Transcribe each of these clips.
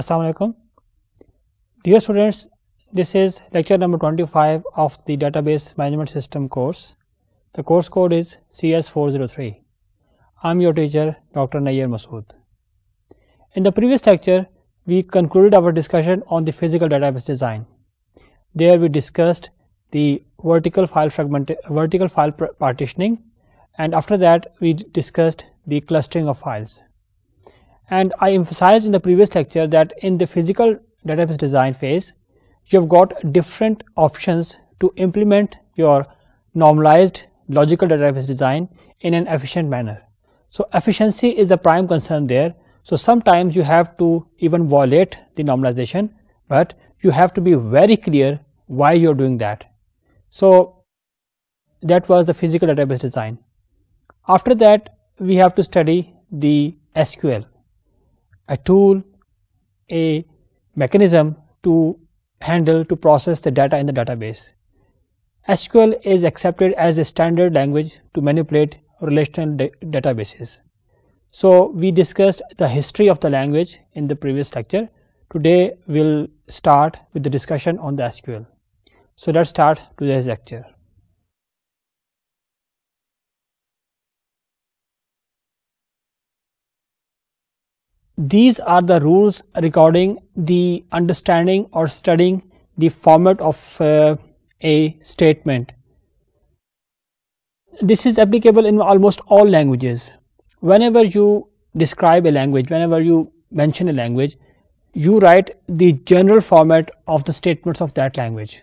Assalamualaikum. Dear students, this is lecture number 25 of the database management system course. The course code is CS403. I'm your teacher Dr. Nayer Masood. In the previous lecture, we concluded our discussion on the physical database design. There we discussed the vertical file fragment vertical file partitioning and after that we discussed the clustering of files and I emphasized in the previous lecture that in the physical database design phase, you have got different options to implement your normalized logical database design in an efficient manner. So efficiency is the prime concern there. So sometimes you have to even violate the normalization, but you have to be very clear why you are doing that. So that was the physical database design. After that, we have to study the SQL a tool, a mechanism to handle, to process the data in the database. SQL is accepted as a standard language to manipulate relational da databases. So we discussed the history of the language in the previous lecture. Today we'll start with the discussion on the SQL. So let's start today's lecture. These are the rules regarding the understanding or studying the format of uh, a statement. This is applicable in almost all languages. Whenever you describe a language, whenever you mention a language, you write the general format of the statements of that language.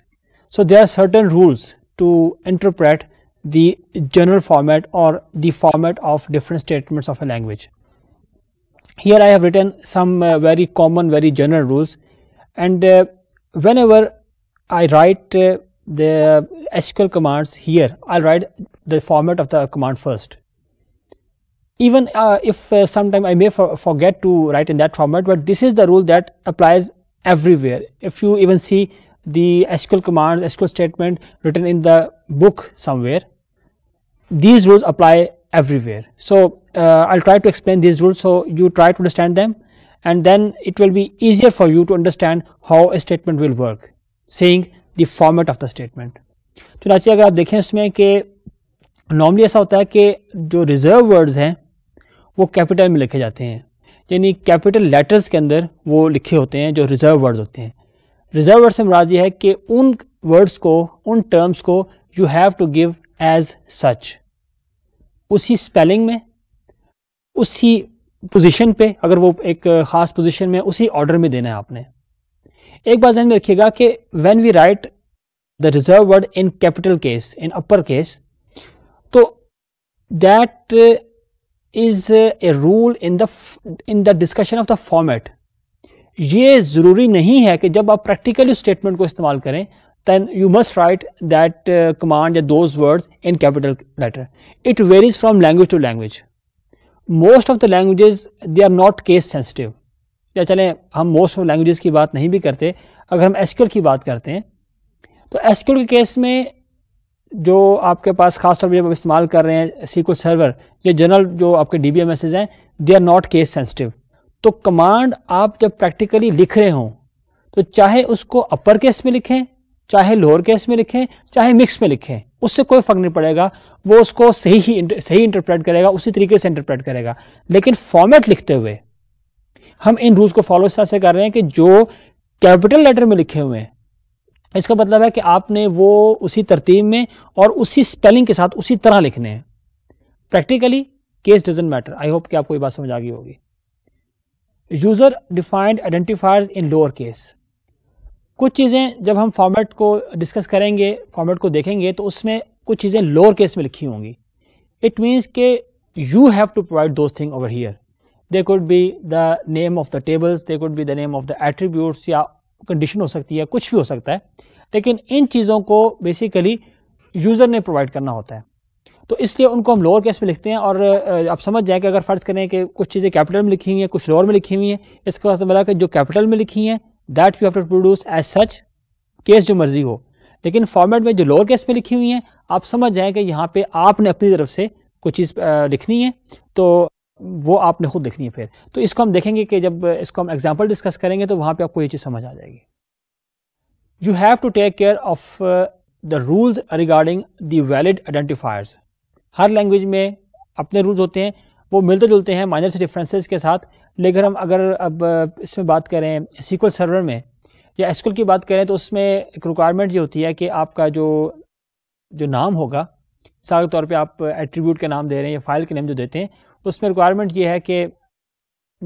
So there are certain rules to interpret the general format or the format of different statements of a language here I have written some uh, very common very general rules and uh, whenever I write uh, the SQL commands here I will write the format of the command first. Even uh, if uh, sometime I may for forget to write in that format but this is the rule that applies everywhere. If you even see the SQL commands SQL statement written in the book somewhere these rules apply everywhere. So, uh, I will try to explain these rules. So, you try to understand them and then it will be easier for you to understand how a statement will work, seeing the format of the statement. चुनाचे अगर आप देखें इसमें कि normally ऐसा होता है कि जो रिजर्व वर्ड्स हैं वो कैपिटल में लिखे जाते हैं यानी कैपिटल लेटर्स के अंदर वो लिखे होते हैं जो रिजर्व वर्ड्स होते हैं रिजर्व वर्ड से मुराद ये है कि उन वर्ड्स को उन टर्म्स को you have to give as such उसी स्पेलिंग में उसी पोजीशन पे अगर वो एक ख़ास पोजीशन में उसी ऑर्डर में देना है आपने एक बात ध्यान में रखिएगा कि when we write the reserve word in capital case in upper case तो that is a rule in the in the discussion of the format ये ज़रूरी नहीं है कि जब आप प्रैक्टिकली स्टेटमेंट को इस्तेमाल करें then you must write that uh, command or those words in capital letter. It varies from language to language. Most of the languages they are not case sensitive. या चलें हम मोस्ट ऑफ लैंग्वेजेस की बात नहीं भी करते अगर हम एसक्यूल की बात करते हैं तो एसक्यूल के केस में जो आपके पास खासतौर पर जब आप इस्तेमाल कर रहे हैं सीको सर्वर या जनरल जो आपके डी बी एम एसेज हैं they are not case sensitive तो कमांड आप जब प्रैक्टिकली लिख रहे हों तो चाहे उसको अपर केस में लिखें चाहे लोअर केस में लिखें चाहे मिक्स में लिखें उससे कोई फर्क नहीं पड़ेगा वो उसको सही ही सही इंटरप्रेट करेगा उसी तरीके से इंटरप्रेट करेगा लेकिन फॉर्मेट लिखते हुए हम इन रूल्स को फॉलो इस तरह से कर रहे हैं कि जो कैपिटल लेटर में लिखे हुए हैं इसका मतलब है कि आपने वो उसी तरतीब में और उसी स्पेलिंग के साथ उसी तरह लिखने हैं practically case doesn't matter I hope कि आपको ये बात समझ आ गई होगी user defined identifiers in lower case कुछ चीज़ें जब हम फॉर्मेट को डिस्कस करेंगे फॉर्मेट को देखेंगे तो उसमें कुछ चीज़ें लोअर केस में लिखी होंगी इट मीन्स के you have to provide those thing over here they could be the name of the tables they could be the name of the attributes या कंडीशन हो सकती है कुछ भी हो सकता है लेकिन इन चीज़ों को बेसिकली यूज़र ने प्रोवाइड करना होता है तो इसलिए उनको हम लोअर केस में लिखते हैं और आप समझ जाएं कि अगर फ़र्ज़ करें कि कुछ चीज़ें कैपिटल में लिखी हुई हैं कुछ लोअर में लिखी हुई हैं बाद मतलब कि जो कैपिटल में लिखी हैं that you have to produce as such case जो मर्जी हो लेकिन फॉर्मेट में जो लोअर केस में लिखी हुई हैं आप समझ जाएं कि यहाँ पे आपने अपनी तरफ से कुछ चीज़ लिखनी है तो वो आपने खुद लिखनी है फिर तो इसको हम देखेंगे कि जब इसको हम एग्जाम्पल डिस्कस करेंगे तो वहाँ पर आपको ये चीज़ समझ आ जाएगी you have to take care of the rules regarding the valid identifiers हर लैंग्वेज में अपने रूल्स होते हैं वो मिलते जुलते हैं माइनर से डिफरेंसेस के साथ लेकिन हम अगर अब इसमें बात करें सीक्वल सर्वर में या एसक्यूएल की बात करें तो उसमें एक रिक्वायरमेंट ये होती है कि आपका जो जो नाम होगा सारे तौर पे आप एट्रीब्यूट के नाम दे रहे हैं या फाइल के नेम जो देते हैं उसमें रिक्वायरमेंट ये है कि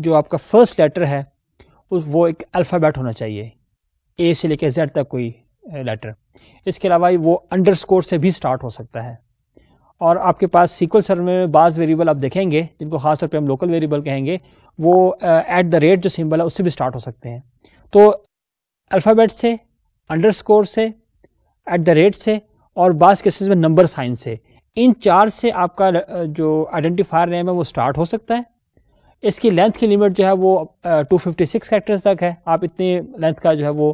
जो आपका फर्स्ट लेटर है उस वो एक अल्फ़ाबेट होना चाहिए ए से लेकर जेड तक कोई लेटर इसके अलावा वो अंडर से भी स्टार्ट हो सकता है और आपके पास सीक्वल सर्वर में बाज़ वेरिएबल आप देखेंगे जिनको खासतौर पर हम लोकल वेरिएबल कहेंगे वो एट द रेट जो सिंबल है उससे भी स्टार्ट हो सकते हैं तो अल्फ़ाबेट से अंडरस्कोर से एट द रेट से और बास केसेस में नंबर साइन से इन चार से आपका जो आइडेंटिफायर नेम है वो स्टार्ट हो सकता है इसकी लेंथ की लिमिट जो है वो टू फिफ्टी सिक्स कैरेक्टर्स तक है आप इतने लेंथ का जो है वो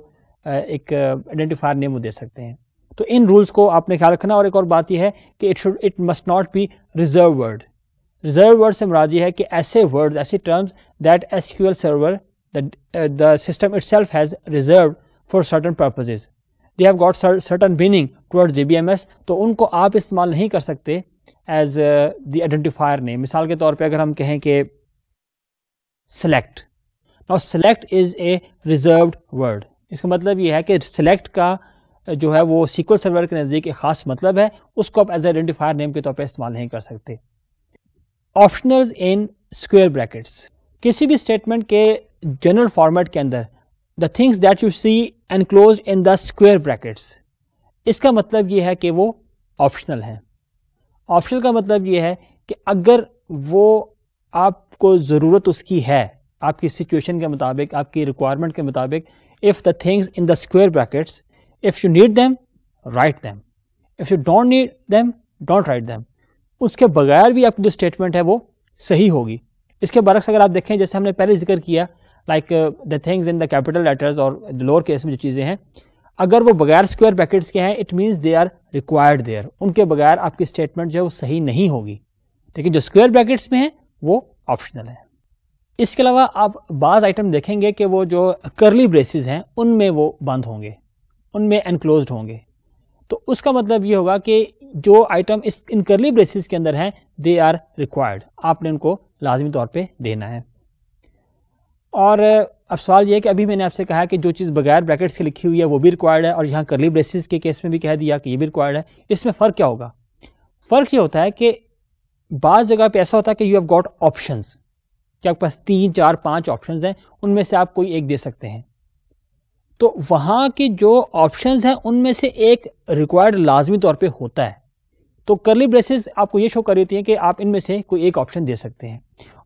एक आइडेंटिफायर नेम दे सकते हैं तो इन रूल्स को आपने ख्याल रखना और एक और बात यह है कि it should it must not be reserve word reserve word से मुराद ये है कि ऐसे वर्ड्स ऐसी terms that S Q L server the system itself has reserve for certain purposes they have got certain meaning toward J B M S तो उनको आप इस्तेमाल नहीं कर सकते एज द आइडेंटिफायर नेम मिसाल के तौर पर अगर हम कहें कि select now select is a reserve word इसका मतलब यह है कि सेलेक्ट का uh, जो है वो सीक्वल सर्वर के नज़दीक एक ख़ास मतलब है उसको आप एज आइडेंटिफायर नेम के तौर पर इस्तेमाल नहीं कर सकते ऑप्शनल इन स्क्वेयर ब्रैकेट्स किसी भी स्टेटमेंट के जनरल फॉर्मेट के अंदर the things that you see enclose in the square brackets इसका मतलब यह है कि वो ऑप्शनल हैं ऑप्शनल का मतलब यह है कि अगर वो आपको ज़रूरत उसकी है आपकी सिचुएशन के मुताबिक आपकी रिक्वायरमेंट के मुताबिक if the things in the square brackets if you need them write them if you don't need them don't write them उसके बगैर भी आपकी जो स्टेटमेंट है वो सही होगी इसके बरक्स अगर आप देखें जैसे हमने पहले जिक्र किया like the things in the capital letters और लोअर केस में जो चीज़ें हैं अगर वो बगैर स्क्वायर ब्रैकेट्स के हैं it means they are required there उनके बगैर आपकी स्टेटमेंट जो है वो सही नहीं होगी लेकिन जो स्क्वायर ब्रैकेट्स में है वो ऑप्शनल है इसके अलावा आप बाज़ आइटम देखेंगे कि वो जो करली ब्रेसिस हैं उनमें वो बंद होंगे उनमें एनक्लोज होंगे तो उसका मतलब ये होगा कि जो आइटम इस इन करली ब्रेसिस के अंदर हैं दे आर रिक्वायर्ड आपने उनको लाजमी तौर पे देना है और अब सवाल यह है कि अभी मैंने आपसे कहा कि जो चीज़ बगैर ब्रैकेट्स के लिखी हुई है वो भी रिक्वायर्ड है और यहाँ करली ब्रेसिस के केस में भी कह दिया कि ये भी रिक्वायर्ड है इसमें फ़र्क क्या होगा फ़र्क ये होता है कि बाज़ जगह पे ऐसा होता है कि यू हैव गॉट ऑप्शंस कि आपके पास तीन चार पांच ऑप्शंस हैं उनमें से आप कोई एक दे सकते हैं तो वहाँ की जो ऑप्शंस हैं उनमें से एक रिक्वायर्ड लाजमी तौर पे होता है तो करली ब्रेसेस आपको ये शो कर रही होती हैं कि आप इनमें से कोई एक ऑप्शन दे सकते हैं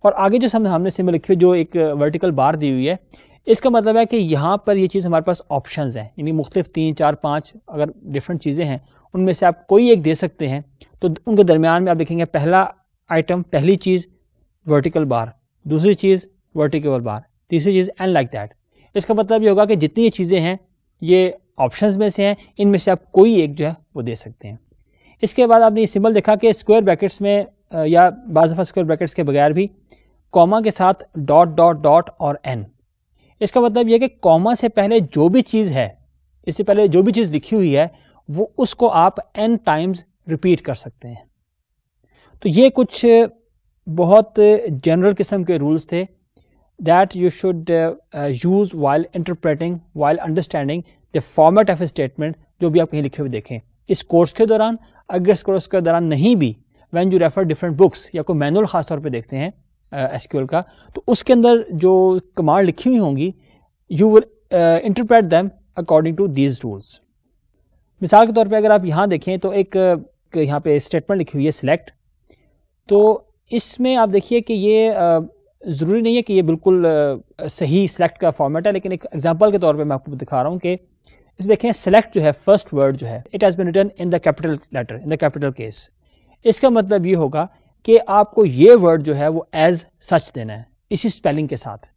और आगे जो हमने हमने सिम लिखी जो एक वर्टिकल बार दी हुई है इसका मतलब है कि यहाँ पर ये चीज़ हमारे पास ऑप्शन हैं यानी मुख्तफ तीन चार पाँच अगर डिफरेंट चीज़ें हैं उनमें से आप कोई एक दे सकते हैं तो उनके दरमियान में आप देखेंगे पहला आइटम पहली चीज़ वर्टिकल बार दूसरी चीज़ वर्टिकल बार तीसरी चीज़ एंड लाइक दैट इसका मतलब ये होगा कि जितनी ये चीज़ें हैं ये ऑप्शंस में से हैं इनमें से आप कोई एक जो है वो दे सकते हैं इसके बाद आपने सिंबल देखा कि स्क्वायर ब्रैकेट्स में या बाज़ दफ़ा स्क्वायर ब्रैकेट्स के बगैर भी कॉमा के साथ डॉट डॉट डॉट और एन इसका मतलब यह कि कॉमा से पहले जो भी चीज़ है इससे पहले जो भी चीज़ लिखी हुई है वो उसको आप एन टाइम्स रिपीट कर सकते हैं तो ये कुछ बहुत जनरल किस्म के रूल्स थे that you should use while interpreting while understanding the format of a statement जो भी आप कहीं लिखे हुए देखें इस कोर्स के दौरान अगर इस कोर्स के दौरान नहीं भी when you refer different books या कोई मैनुअल ख़ास तौर पर देखते हैं एस uh, का तो उसके अंदर जो कमांड लिखी हुई होंगी you will interpret them according to these rules मिसाल के तौर पे अगर आप यहाँ देखें तो एक यहाँ पे स्टेटमेंट लिखी हुई है सिलेक्ट तो इसमें आप देखिए कि ये ज़रूरी नहीं है कि ये बिल्कुल सही सिलेक्ट का फॉर्मेट है लेकिन एक एग्जाम्पल के तौर पर मैं आपको दिखा रहा हूँ कि इस देखें सेलेक्ट जो है फर्स्ट वर्ड जो है it has been written in the capital letter in the capital case इसका मतलब ये होगा कि आपको ये वर्ड जो है वो एज सच देना है इसी स्पेलिंग के साथ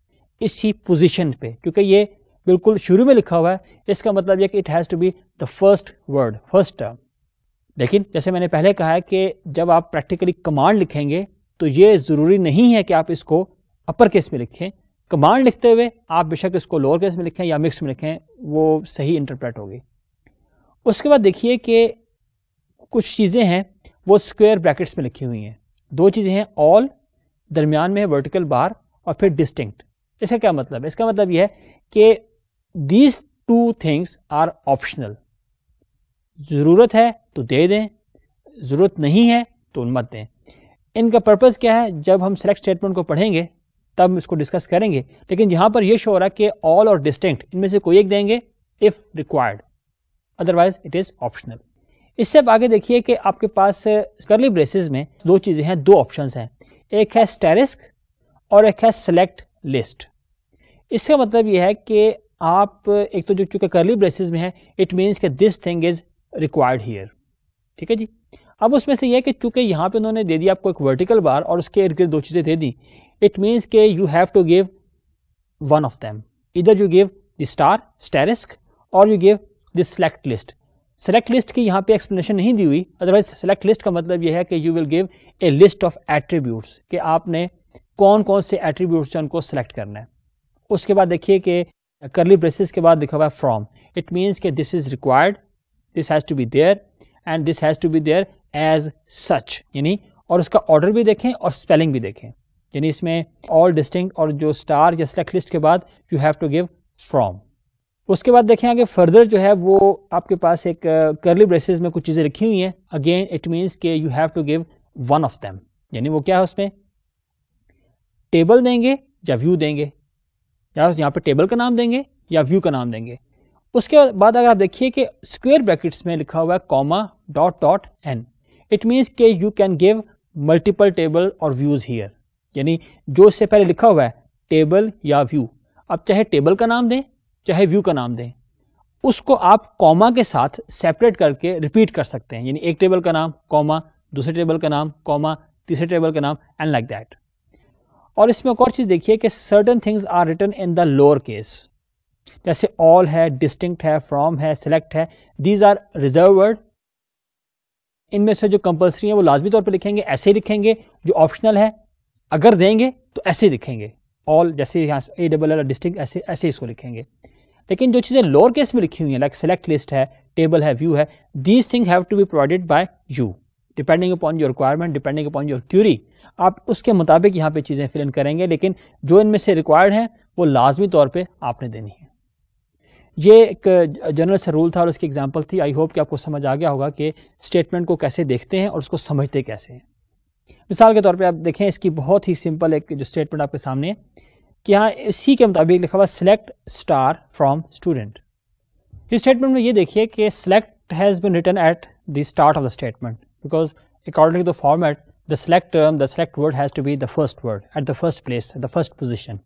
इसी पोजिशन पे क्योंकि ये बिल्कुल शुरू में लिखा हुआ है इसका मतलब यह कि it has to be the first word first term लेकिन जैसे मैंने पहले कहा है कि जब आप प्रैक्टिकली कमांड लिखेंगे तो ये ज़रूरी नहीं है कि आप इसको अपर केस में लिखें कमांड लिखते हुए आप बेशक इसको लोअर केस में लिखें या मिक्स में लिखें वो सही इंटरप्रेट होगी उसके बाद देखिए कि कुछ चीज़ें हैं वो स्क्वेयर ब्रैकेट्स में लिखी हुई हैं दो चीज़ें हैं ऑल दरमियान में वर्टिकल बार और फिर डिस्टिंक्ट इसका क्या मतलब है इसका मतलब यह है कि these two things are optional ज़रूरत है तो दे दें ज़रूरत नहीं है तो मत दें इनका पर्पज़ क्या है जब हम सेलेक्ट स्टेटमेंट को पढ़ेंगे तब इसको डिस्कस करेंगे लेकिन यहां पर यह शो हो रहा है कि ऑल और डिस्टिंक्ट इनमें से कोई एक देंगे if required otherwise it is optional इससे आप आगे देखिए कि आपके पास कर्ली uh, ब्रेसिस में दो चीज़ें हैं दो ऑप्शन हैं एक है स्टेरिस्क और एक है सेलेक्ट लिस्ट इसका मतलब यह है कि आप एक तो जो चूंकि कर्ली ब्रेसिस में है इट मीन्स के this thing is required here ठीक है जी अब उसमें से यह कि चूंकि यहां पे उन्होंने दे दिया आपको एक वर्टिकल बार और उसके इर्द गिर्द दो चीज़ें दे दी इट मीन्स के you have to give one of them. इधर you give the star, asterisk or you give the select list. Select list की यहाँ पे एक्सप्लेनेशन नहीं दी हुई अदरवाइज सेलेक्ट लिस्ट का मतलब यह है कि you will give a list of attributes कि आपने कौन कौन से एट्रीब्यूट्स जो उनको सेलेक्ट करना है उसके बाद देखिए कि करली ब्रेसिस के बाद लिखा हुआ है फ्रॉम इट मीन्स के this is required this has to be there and this has to be there as such यानी और उसका ऑर्डर भी देखें और स्पेलिंग भी देखें यानी इसमें ऑल डिस्टिंग और जो स्टार या सिलेक्ट लिस्ट के बाद you have to give from उसके बाद देखें आगे फर्दर जो है वो आपके पास एक करली uh, ब्रेसेस में कुछ चीज़ें रखी हुई हैं अगेन इट मीन्स के you have to give one of them यानी वो क्या है उसमें टेबल देंगे या व्यू देंगे या यहाँ पे टेबल का नाम देंगे या व्यू का नाम देंगे उसके बाद अगर आप देखिए कि स्क्वेयर ब्रैकेट्स में लिखा हुआ है comma dot dot n it means के you can give multiple table और व्यूज़ हियर यानी जो इससे पहले लिखा हुआ है टेबल या व्यू आप चाहे टेबल का नाम दें चाहे व्यू का नाम दें उसको आप कॉमा के साथ सेपरेट करके रिपीट कर सकते हैं यानी एक टेबल का नाम कॉमा दूसरे टेबल का नाम कॉमा तीसरे टेबल का नाम एंड लाइक दैट और इसमें एक और चीज़ देखिए कि certain things are written in the lower case जैसे ऑल है डिस्टिंक्ट है फ्रॉम है सिलेक्ट है दीज आर रिजर्वर्ड इनमें से जो कंपल्सरी है वो लाजमी तौर पर लिखेंगे ऐसे ही लिखेंगे जो ऑप्शनल है अगर देंगे तो ऐसे दिखेंगे ऑल जैसे यहाँ ए डबल एल डिस्टिंग ऐसे ऐसे इसको लिखेंगे लेकिन जो चीज़ें लोअर केस में लिखी हुई हैं लाइक सेलेक्ट लिस्ट है टेबल है व्यू है these thing have to be provided by you depending upon your requirement depending upon your query आप उसके मुताबिक यहाँ पे चीज़ें फिल इन करेंगे लेकिन जो इनमें से रिक्वायर्ड हैं वो लाजमी तौर पे आपने देनी है ये एक जनरल सा रूल था और उसकी एग्जांपल थी आई होप कि आपको समझ आ गया होगा कि स्टेटमेंट को कैसे देखते हैं और उसको समझते कैसे हैं मिसाल के तौर पे आप देखें इसकी बहुत ही सिंपल एक जो स्टेटमेंट आपके सामने कि हाँ इसी के मुताबिक लिखा हुआ सिलेक्ट स्टार फ्रॉम स्टूडेंट इस स्टेटमेंट में ये देखिए कि select has been written at the start of the statement because according to the format the select term the select word has to be the first word at the first place at the first position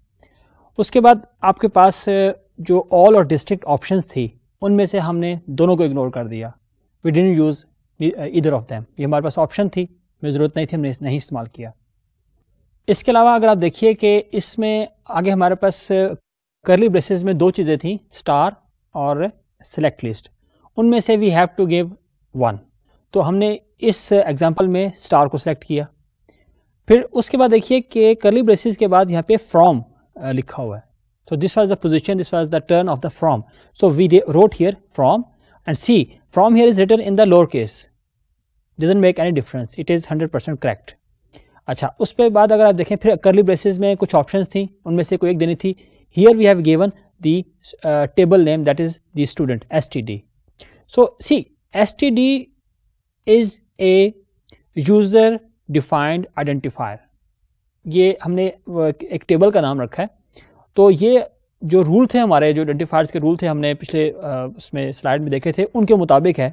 उसके बाद आपके पास जो all और district option थी उनमें से हमने दोनों को इग्नोर कर दिया वी डिन यूज़ इधर ऑफ दैम ये हमारे पास ऑप्शन थी में ज़रूरत नहीं थी हमने नहीं इस्तेमाल किया इसके अलावा अगर आप देखिए कि इसमें आगे हमारे पास करली ब्रेसेस में दो चीज़ें थी स्टार और सेलेक्ट लिस्ट उनमें से we have to give one तो हमने इस एग्जाम्पल में स्टार को सिलेक्ट किया फिर उसके बाद देखिए कि करली ब्रेसिस के बाद यहाँ पे फ्रॉम लिखा हुआ है this this the the this this the turn of the from so we wrote here from and see from here is written in the lower case doesn't make any difference it is hundred percent correct अच्छा उस पर बाद अगर आप देखें फिर करली braces में कुछ ऑप्शन थी उनमें से कोई एक देनी थी here we have given the table name that is the student S T D so see S T D is a user defined identifier ये हमने एक टेबल का नाम रखा है तो ये जो रूल थे हमारे जो आइडेंटिफायर्स के रूल थे हमने पिछले uh, उसमें स्लाइड में देखे थे उनके मुताबिक है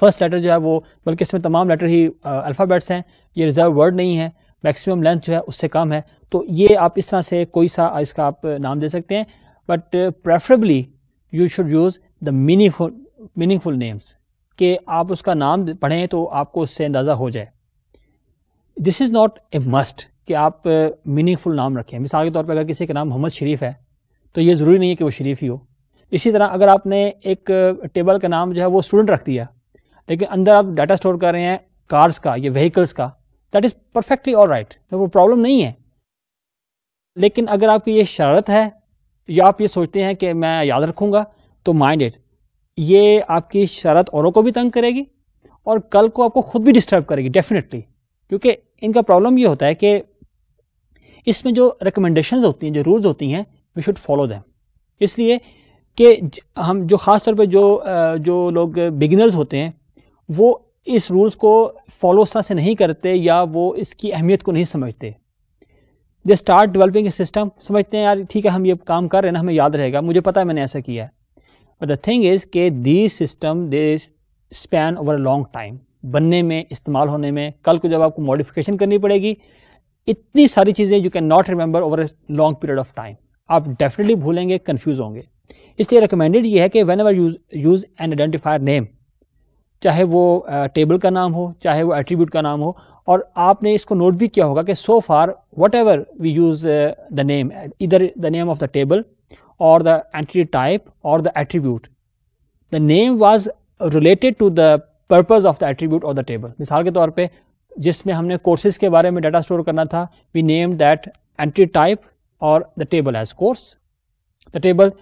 फर्स्ट लेटर जो है वो बल्कि इसमें तमाम लेटर ही अल्फ़ाबेट्स हैं ये रिजर्व वर्ड नहीं है मैक्सिमम लेंथ जो है उससे कम है तो ये आप इस तरह से कोई सा इसका आप नाम दे सकते हैं but preferably you should use the meaningful meaningful names कि आप उसका नाम पढ़ें तो आपको उससे अंदाज़ा हो जाए this is not a must कि आप मीनिंगफुल नाम रखें मिसाल के तौर पर अगर किसी का नाम मोहम्मद शरीफ है तो ये ज़रूरी नहीं है कि वो शरीफ ही हो इसी तरह अगर आपने एक टेबल का नाम जो है वो स्टूडेंट रख दिया लेकिन अंदर आप डाटा स्टोर कर रहे हैं कार्स का या व्हीकल्स का that is perfectly all right वो प्रॉब्लम नहीं है लेकिन अगर आपकी ये शरारत है या आप ये सोचते हैं कि मैं याद रखूंगा तो माइंड इट ये आपकी शरारत औरों को भी तंग करेगी और कल को आपको खुद भी डिस्टर्ब करेगी डेफिनेटली क्योंकि इनका प्रॉब्लम ये होता है कि इसमें जो रिकमेंडेशन होती हैं जो रूल्स होती हैं वी शुड फॉलो दैम इसलिए कि हम जो ख़ास तौर पे जो जो लोग बिगिनर्स होते हैं वो इस रूल्स को फॉलो तरह से नहीं करते या वो इसकी अहमियत को नहीं समझते they start developing a system समझते हैं यार ठीक है हम ये काम कर रहे हैं ना हमें याद रहेगा मुझे पता है मैंने ऐसा किया है बट द थिंग इज़ के the system they span over a long time बनने में इस्तेमाल होने में कल को जब आपको मॉडिफिकेशन करनी पड़ेगी इतनी सारी चीज़ें you can not remember over a long period of time आप डेफिनेटली भूलेंगे कन्फ्यूज़ होंगे इसलिए रिकमेंडेड ये है कि whenever use use and identifier name चाहे वो टेबल का नाम हो चाहे वो एट्रीब्यूट का नाम हो और आपने इसको नोट भी किया होगा कि so far whatever we use the name इधर the name of the table और द एंट्री टाइप और the attribute the name was related to the purpose of the attribute or the table मिसाल के तौर पर जिसमें हमने courses के बारे में डाटा स्टोर करना था we name that entry type और the table as course the table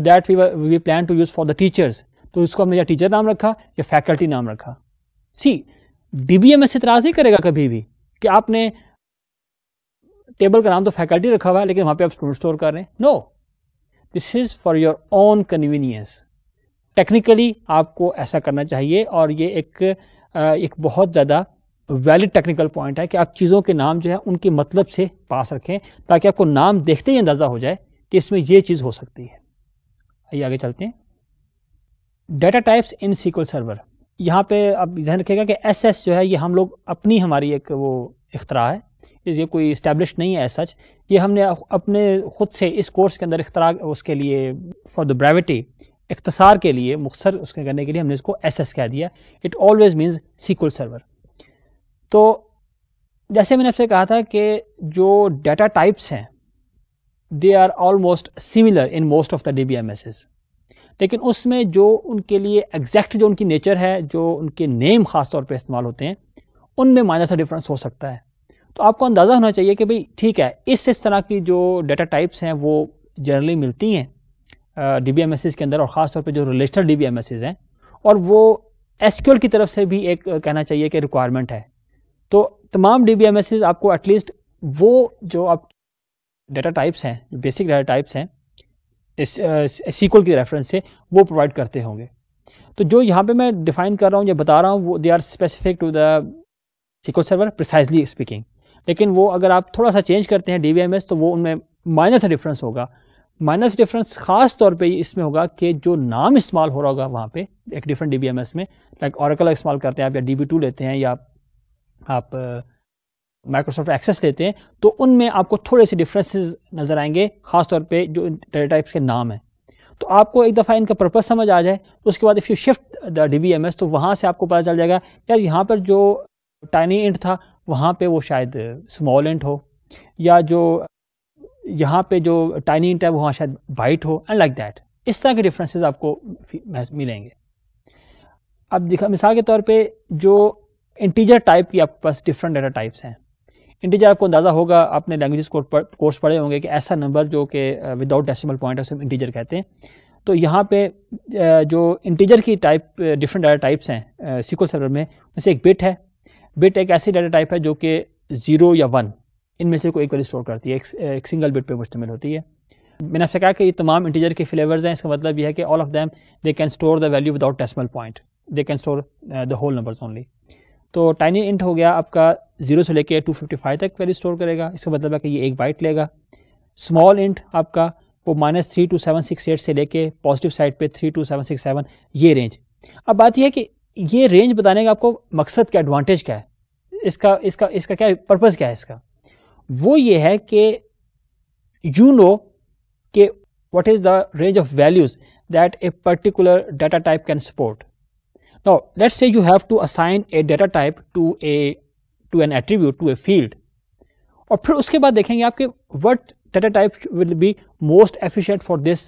that we we plan to use for the teachers तो इसको हमने या टीचर नाम रखा या फैकल्टी नाम रखा सी डीबीएम ऐसे इतराज नहीं करेगा कभी भी कि आपने टेबल का नाम तो फैकल्टी रखा हुआ है लेकिन वहां पे आप स्टूडेंट स्टोर कर रहे हैं no this is for your own convenience technically आपको ऐसा करना चाहिए और ये एक एक बहुत ज़्यादा वैलिड टेक्निकल पॉइंट है कि आप चीज़ों के नाम जो है उनके मतलब से पास रखें ताकि आपको नाम देखते ही अंदाज़ा हो जाए कि इसमें यह चीज़ हो सकती है आइए आगे चलते हैं data types in SQL server यहाँ पे आप ध्यान रखिएगा कि एस एस जो है ये हम लोग अपनी हमारी एक वो इख्तरा है ये कोई इस्टेब्लिश नहीं है एस सच ये हमने अपने ख़ुद से इस कोर्स के अंदर इख्तरा उसके लिए फॉर द ब्रेविटी इख्तसार के लिए मुख्तर उसके करने के लिए हमने इसको एस एस कह दिया it always means SQL server तो जैसे मैंने आपसे कहा था कि जो डाटा टाइप्स हैं they are almost similar in most of the D B M S S लेकिन उसमें जो उनके लिए एग्जैक्ट जो उनकी नेचर है जो उनके नेम ख़ास तौर पर इस्तेमाल होते हैं उनमें माइनर सा डिफरेंस हो सकता है तो आपको अंदाज़ा होना चाहिए कि भाई ठीक है इस इस तरह की जो डाटा टाइप्स हैं वो जनरली मिलती हैं डी बी एम के अंदर और ख़ास तौर पर जो रिलेशनल डी बी एम हैं और वो एस की तरफ से भी एक कहना चाहिए कि रिक्वायरमेंट है तो तमाम डी बी एम आपको एटलीस्ट वो जो आप डेटा टाइप्स हैं बेसिक डेटा टाइप्स हैं सीक्वल की रेफरेंस से वो प्रोवाइड करते होंगे तो जो यहाँ पे मैं डिफाइन कर रहा हूँ या बता रहा हूँ वो they are specific to the SQL server precisely speaking लेकिन वो अगर आप थोड़ा सा चेंज करते हैं डी तो वो उनमें माइनस डिफरेंस होगा माइनस डिफरेंस खास तौर पे इसमें होगा कि जो नाम इस्तेमाल हो रहा होगा वहाँ पे एक डिफरेंट डी में लाइक like ऑरकल इस्तेमाल करते हैं आप या डी लेते हैं या आप माइक्रोसॉफ्ट एक्सेस लेते हैं तो उनमें आपको थोड़े से डिफरेंसेस नज़र आएंगे ख़ासतौर पे जो डेटा टाइप्स के नाम हैं तो आपको एक दफ़ा इनका पर्पस समझ आ जाए तो उसके बाद if you shift the D तो वहाँ से आपको पता चल जाएगा यार यहाँ पर जो टाइनी इंट था वहाँ पर वो शायद स्मॉल इंट हो या जो यहाँ पर जो टाइनी इंट है वहाँ शायद वाइट हो एंड लाइक दैट इस तरह के डिफरेंसेस आपको मिलेंगे अब दिखा मिसाल के तौर पे जो इंटीजर टाइप की आपके पास डिफरेंट डेटा टाइप्स हैं इंटीजर आपको अंदाज़ा होगा आपने लैंग्वेज कोर्स पढ़े होंगे कि ऐसा नंबर जो कि विदाउट डेसिमल पॉइंट है उसे इंटीजर कहते हैं तो यहाँ पे uh, जो इंटीजर की टाइप डिफरेंट डाटा टाइप्स हैं सिक्वल uh, सर्वर में उनसे एक बिट है बिट एक ऐसी डाटा टाइप है जो कि ज़ीरो या वन इनमें से कोई एक वैल्यू स्टोर करती है एक, uh, एक सिंगल बिट पर मुश्तमिल होती है मैंने आपसे कहा कि ये तमाम इंटीजर के फ्लेवर्स हैं इसका मतलब यह है कि all of them they can store the value without decimal point they can store the whole numbers only तो टाइनी इंट हो गया आपका जीरो से लेके 255 तक वैल्यू स्टोर करेगा इसका मतलब है कि ये एक बाइट लेगा स्मॉल इंट आपका वो minus three two seven six eight से लेके पॉजिटिव साइड पे three two seven six seven ये रेंज अब बात यह है कि ये रेंज बताने का आपको मकसद क्या एडवांटेज क्या है इसका इसका इसका क्या पर्पज़ क्या है इसका वो ये है कि यू नो कि what is the range of values that a particular data type can support Now, let us say you have to assign a data type to a to an attribute to a field और फिर उसके बाद देखेंगे आपके what data type will be most efficient for this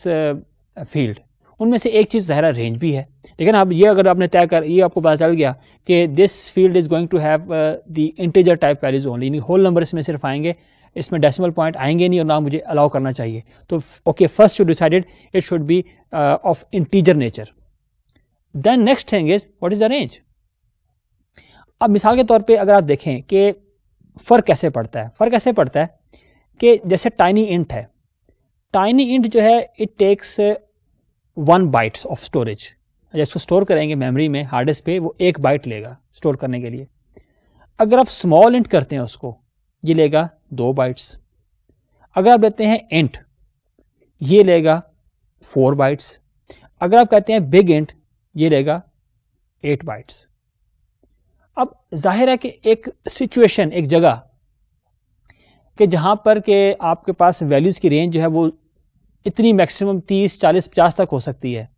field उनमें से एक चीज़ Zahra range भी है लेकिन आप ये अगर आपने तय कर ये आपको पता चल गया कि this field is going to have the integer type values only यानी होल नंबर इसमें सिर्फ आएंगे इसमें डेसिमल पॉइंट आएंगे नहीं और ना मुझे अलाउ करना चाहिए तो okay first should decided it should be of integer nature then next thing is what is the range अब मिसाल के तौर पर अगर आप देखें कि फ़र्क कैसे पड़ता है फ़र्क कैसे पड़ता है कि जैसे टाइनी इंट है टाइनी इंट जो है it takes one bytes of storage इसको स्टोर करेंगे मेमोरी में हार्ड डिस्क पे वो एक बाइट लेगा स्टोर करने के लिए अगर आप स्मॉल इंट करते हैं उसको ये लेगा दो बाइट्स अगर आप लेते हैं इंट ये लेगा फोर बाइट्स अगर आप कहते हैं बिग इंट ये रहेगा एट बाइट्स अब जाहिर है कि एक सिचुएशन एक जगह कि जहाँ पर के आपके पास वैल्यूज़ की रेंज जो है वो इतनी मैक्सिमम तीस चालीस पचास तक हो सकती है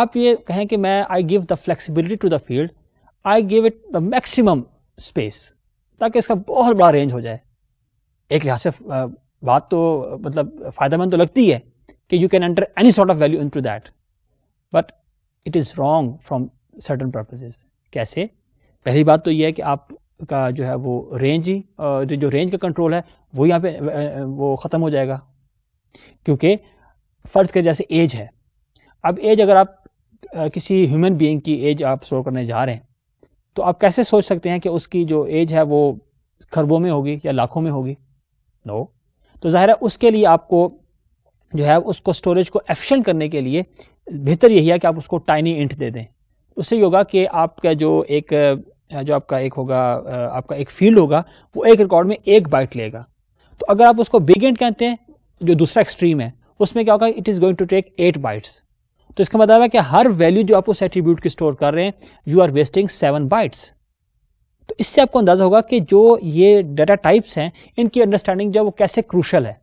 आप ये कहें कि मैं I give the flexibility to the field I give it the maximum space ताकि इसका बहुत बड़ा रेंज हो जाए एक लिहाज से बात तो मतलब फ़ायदेमंद तो लगती है कि you can enter any sort of value into that but it is wrong from certain purposes कैसे पहली बात तो यह है कि आपका जो है वो रेंज ही जो, जो रेंज का कंट्रोल है वो यहाँ पे वो ख़त्म हो जाएगा क्योंकि फ़र्ज़ के जैसे एज है अब एज अगर आप किसी ह्यूमन बीइंग की एज आप स्टोर करने जा रहे हैं तो आप कैसे सोच सकते हैं कि उसकी जो एज है वो खरबों में होगी या लाखों में होगी नो no. तो ज़ाहिर है उसके लिए आपको जो है उसको स्टोरेज को एफिशिएंट करने के लिए बेहतर यही है कि आप उसको टाइनी इंट दे दें उससे ये होगा कि आपका जो एक जो आपका एक होगा आपका एक फील्ड होगा वो एक रिकॉर्ड में एक बाइट लेगा तो अगर आप उसको बिग इंट कहते हैं जो दूसरा एक्सट्रीम है उसमें क्या होगा it is going to take eight bytes तो इसका मतलब है कि हर वैल्यू जो आप उस एट्रीब्यूट की स्टोर कर रहे हैं you are wasting seven bytes तो इससे आपको अंदाजा होगा कि जो ये डाटा टाइप्स हैं इनकी अंडरस्टैंडिंग जो है वो कैसे क्रूशल है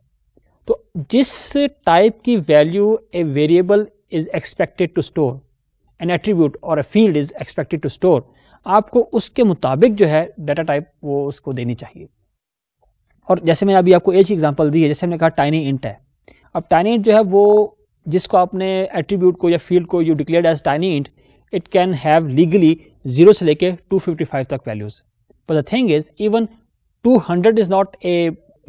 तो जिस टाइप की value a variable is expected to store an attribute और a field is expected to store आपको उसके मुताबिक जो है डाटा टाइप वो उसको देनी चाहिए और जैसे मैंने अभी आपको एक ही एग्जांपल दी है जैसे हमने कहा टाइनी इंट है अब टाइनी इंट जो है वो जिसको आपने एट्रीब्यूट को या फील्ड को you declare as tiny int it can have legally zero से लेके 255 तक वैल्यूज पर the thing is even 200 is not a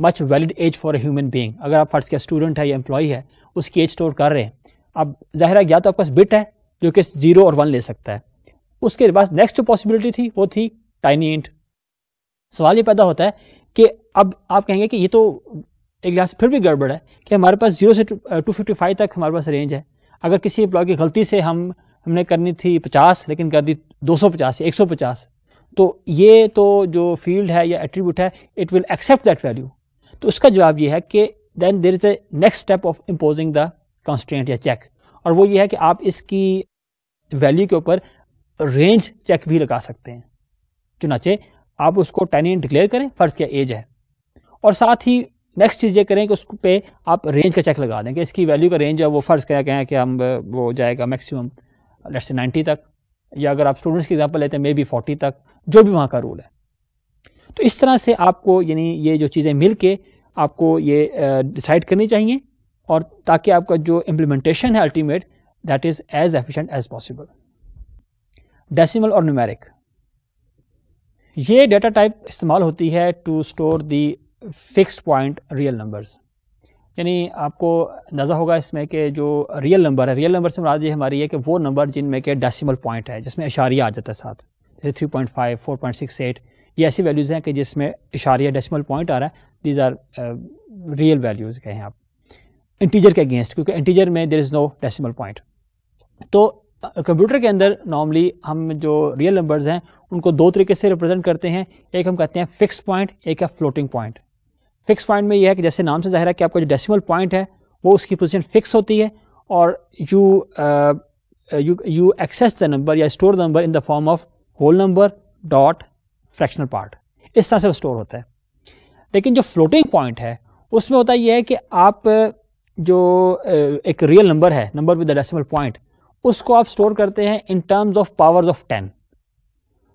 much valid as for a human being अगर आप फर्ज क्या स्टूडेंट है या एम्प्लॉई है उसकी एज स्टोर कर रहे हैं अब ज़ाहिर है या तो आपके पास बिट है जो कि जीरो और वन ले सकता है उसके पास नेक्स्ट पॉसिबिलिटी थी वो थी टाइनी इंट सवाल ये पैदा होता है कि अब आप कहेंगे कि ये तो एक लिहाज से फिर भी गड़बड़ है कि हमारे पास जीरो से टू फिफ्टी फाइव तक हमारे पास रेंज है अगर किसी एम्प्लॉय की गलती से हम हमने करनी थी पचास लेकिन कर दी दो सौ पचास एक सौ पचास तो ये तो जो फील्ड है या एट्रीब्यूट है it will accept that value तो उसका जवाब ये है कि then there is a next step of imposing the constant या चेक और वो ये है कि आप इसकी वैल्यू के ऊपर रेंज चेक भी लगा सकते हैं चुनाचे आप उसको टेनेंट डिक्लेयर करें फ़र्ज़ क्या एज है और साथ ही नेक्स्ट चीज़ ये करें कि उस पर आप रेंज का चेक लगा दें कि इसकी वैल्यू का रेंज है वो फ़र्ज़ क्या कहें कि हम वो जाएगा मैक्सिमम लेट्स से 90 तक या अगर आप स्टूडेंट्स की एग्जांपल लेते हैं मे बी 40 तक जो भी वहाँ का रूल है तो इस तरह से आपको यानी ये जो चीज़ें मिल के आपको ये डिसाइड करनी चाहिए और ताकि आपका जो इम्प्लीमेंटेशन है ultimate that is as efficient as possible decimal और न्यूमेरिक ये डेटा टाइप इस्तेमाल होती है to store the fix point real numbers यानी आपको अंदाज़ा होगा इसमें कि जो रियल नंबर है रियल नंबर से मुराद ये हमारी है कि वो नंबर जिनमें के डेसिमल पॉइंट है जिसमें इशारिया आ जाता है साथ जैसे three point five four point six eight ये ऐसी वैल्यूज़ हैं कि जिसमें इशारिया डेसिमल पॉइंट आ रहा है दीज आर रियल वैल्यूज़ कहें आप इंटीजर के अगेंस्ट क्योंकि इंटीजर में there is no decimal point तो कंप्यूटर uh, के अंदर नॉर्मली हम जो रियल नंबर्स हैं उनको दो तरीके से रिप्रेजेंट करते हैं एक हम कहते हैं फिक्स पॉइंट एक है फ्लोटिंग पॉइंट फिक्स पॉइंट में यह है कि जैसे नाम से जाहिर है कि आपका जो डेसिमल पॉइंट है वो उसकी पोजीशन फिक्स होती है और you you you access the number या store the number in the form of whole number dot fractional part इस तरह से वो स्टोर होता है लेकिन जो फ्लोटिंग पॉइंट है उसमें होता यह है कि आप जो एक रियल नंबर है नंबर विद डेसिमल पॉइंट उसको आप स्टोर करते हैं in terms of powers of ten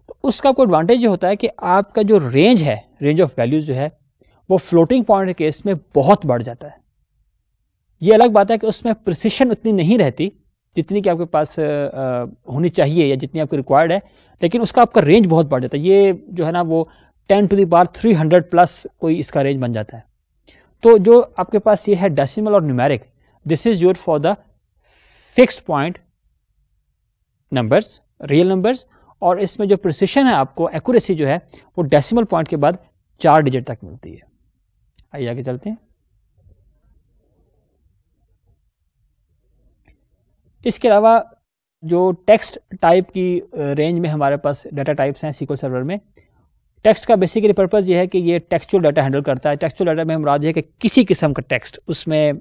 तो उसका आपको एडवांटेज ये होता है कि आपका जो रेंज है रेंज ऑफ वैल्यूज जो है वो फ्लोटिंग पॉइंट के केस में बहुत बढ़ जाता है ये अलग बात है कि उसमें प्रिसिशन उतनी नहीं रहती जितनी कि आपके पास होनी चाहिए या जितनी आपको रिक्वायर्ड है लेकिन उसका आपका रेंज बहुत बढ़ जाता है ये जो है ना वो टेन टू बार थ्री हंड्रेड प्लस कोई इसका रेंज बन जाता है तो जो आपके पास ये है डेसिमल और numeric this is your for the fix point numbers real numbers और इसमें जो प्रिसिशन है आपको एक्यूरेसी जो है वो डेसिमल पॉइंट के बाद चार डिजिट तक मिलती है आइए आगे चलते हैं इसके अलावा जो टेक्स्ट टाइप की रेंज में हमारे पास डाटा टाइप्स हैं सीक्वल सर्वर में टेक्स्ट का बेसिकली पर्पज़ ये है कि ये टेक्सचुअल डाटा हैंडल करता है टेक्सचुअल डाटा में हम राज्य है कि किसी किस्म का टेक्स्ट उसमें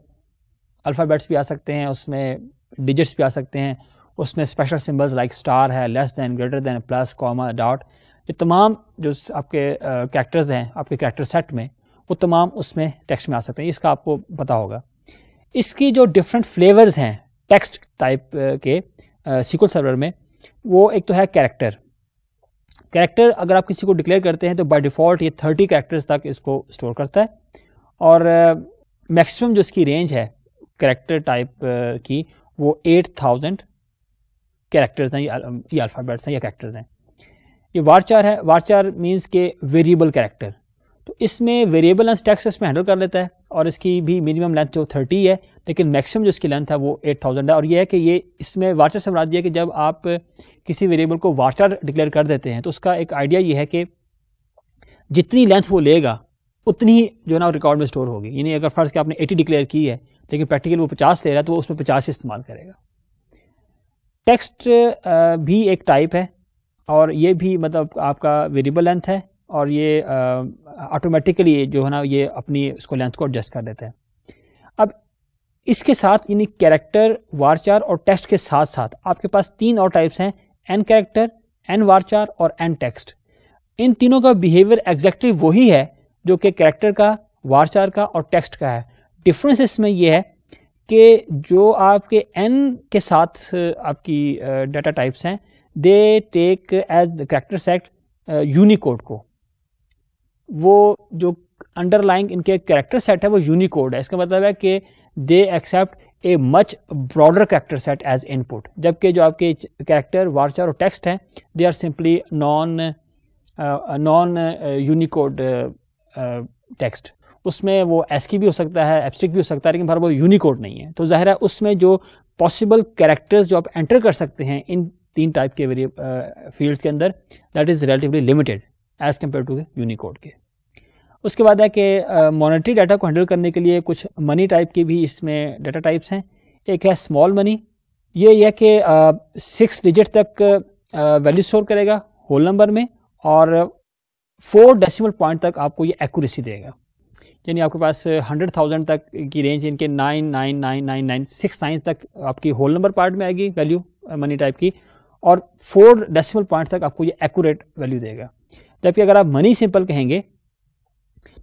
अल्फ़ाबेट्स भी आ सकते हैं उसमें डिजिट्स भी आ सकते हैं उसमें स्पेशल सिम्बल्स लाइक स्टार है less than greater than plus comma dot ये तमाम जो आपके कैरेक्टर्स हैं आपके कैरेक्टर सेट में वो तमाम उसमें टेक्स्ट में आ सकते हैं इसका आपको पता होगा इसकी जो डिफरेंट फ्लेवर्स हैं टेक्स्ट टाइप के सीक्वल सर्वर में वो एक तो है कैरेक्टर कैरेक्टर अगर आप किसी को डिक्लेयर करते हैं तो बाय डिफ़ॉल्ट ये थर्टी कैरेक्टर्स तक इसको स्टोर करता है और मैक्सिमम uh, जो इसकी रेंज है कैरेक्टर टाइप uh, की वो एट थाउजेंड कैरेक्टर्स हैं ये अल्फ़ाबेट्स हैं या कैरेक्टर्स हैं ये वारचार है वारचार मीन्स के वेरिएबल कैरेक्टर तो इसमें वेरिएबल लेंथ टैक्स इसमें हैंडल कर लेता है और इसकी भी मिनिमम लेंथ जो थर्टी है लेकिन मैक्सिमम जो इसकी लेंथ है वो एट थाउजेंड है और ये है कि ये इसमें वाचर से मराज दिया कि जब आप किसी वेरिएबल को वाचर डिक्लेयर कर देते हैं तो उसका एक आइडिया ये है कि जितनी लेंथ वो लेगा उतनी जो है ना रिकॉर्ड में स्टोर होगी यानी अगर फर्ज के आपने एटी डिक्लेयर की है लेकिन प्रैक्टिकल वो पचास ले रहा है तो वो उसमें पचास ही इस्तेमाल करेगा टेक्स्ट भी एक टाइप है और ये भी मतलब आपका वेरिएबल लेंथ है और ये ऑटोमेटिकली जो है ना ये अपनी इसको लेंथ को एडजस्ट कर देता है अब इसके साथ यानी कैरेक्टर वारचार और टेक्स्ट के साथ साथ आपके पास तीन और टाइप्स हैं एन कैरेक्टर एन वारचार और एन टेक्स्ट इन तीनों का बिहेवियर एग्जैक्टली वही है जो कि कैरेक्टर का वारचार का और टेक्स्ट का है डिफरेंस इसमें यह है कि जो आपके एन के साथ आपकी डाटा टाइप्स हैं they take as the character set Unicode को वो जो अंडरलाइंग इनके करेक्टर सेट है वो यूनिकोड है इसका मतलब है कि they accept a much broader character set as input जबकि जो आपके करेक्टर वार्चर और टेक्स्ट हैं they are simply non non Unicode text उसमें वो एसकी भी हो सकता है एब्स्ट्रिक भी हो सकता है लेकिन बार वो यूनिकोड नहीं है तो ज़ाहिर है उसमें जो पॉसिबल कैरेक्टर्स जो आप एंटर कर सकते हैं इन तीन टाइप के फील्ड्स फील्ड uh, के अंदर that is relatively limited as compared to Unicode के उसके बाद है कि मॉनिटरी डाटा को हैंडल करने के लिए कुछ मनी टाइप के भी इसमें डाटा टाइप्स हैं एक है स्मॉल मनी ये है कि सिक्स डिजिट तक वैल्यू स्टोर करेगा होल नंबर में और फोर डेसिमल पॉइंट तक आपको ये एक्यूरेसी देगा यानी आपके पास हंड्रेड थाउजेंड तक की रेंज इनके nine nine nine nine nine six nine तक आपकी होल नंबर पार्ट में आएगी वैल्यू मनी टाइप की और फोर डेसिमल पॉइंट तक आपको ये एक्यूरेट वैल्यू देगा जबकि अगर आप मनी सिंपल कहेंगे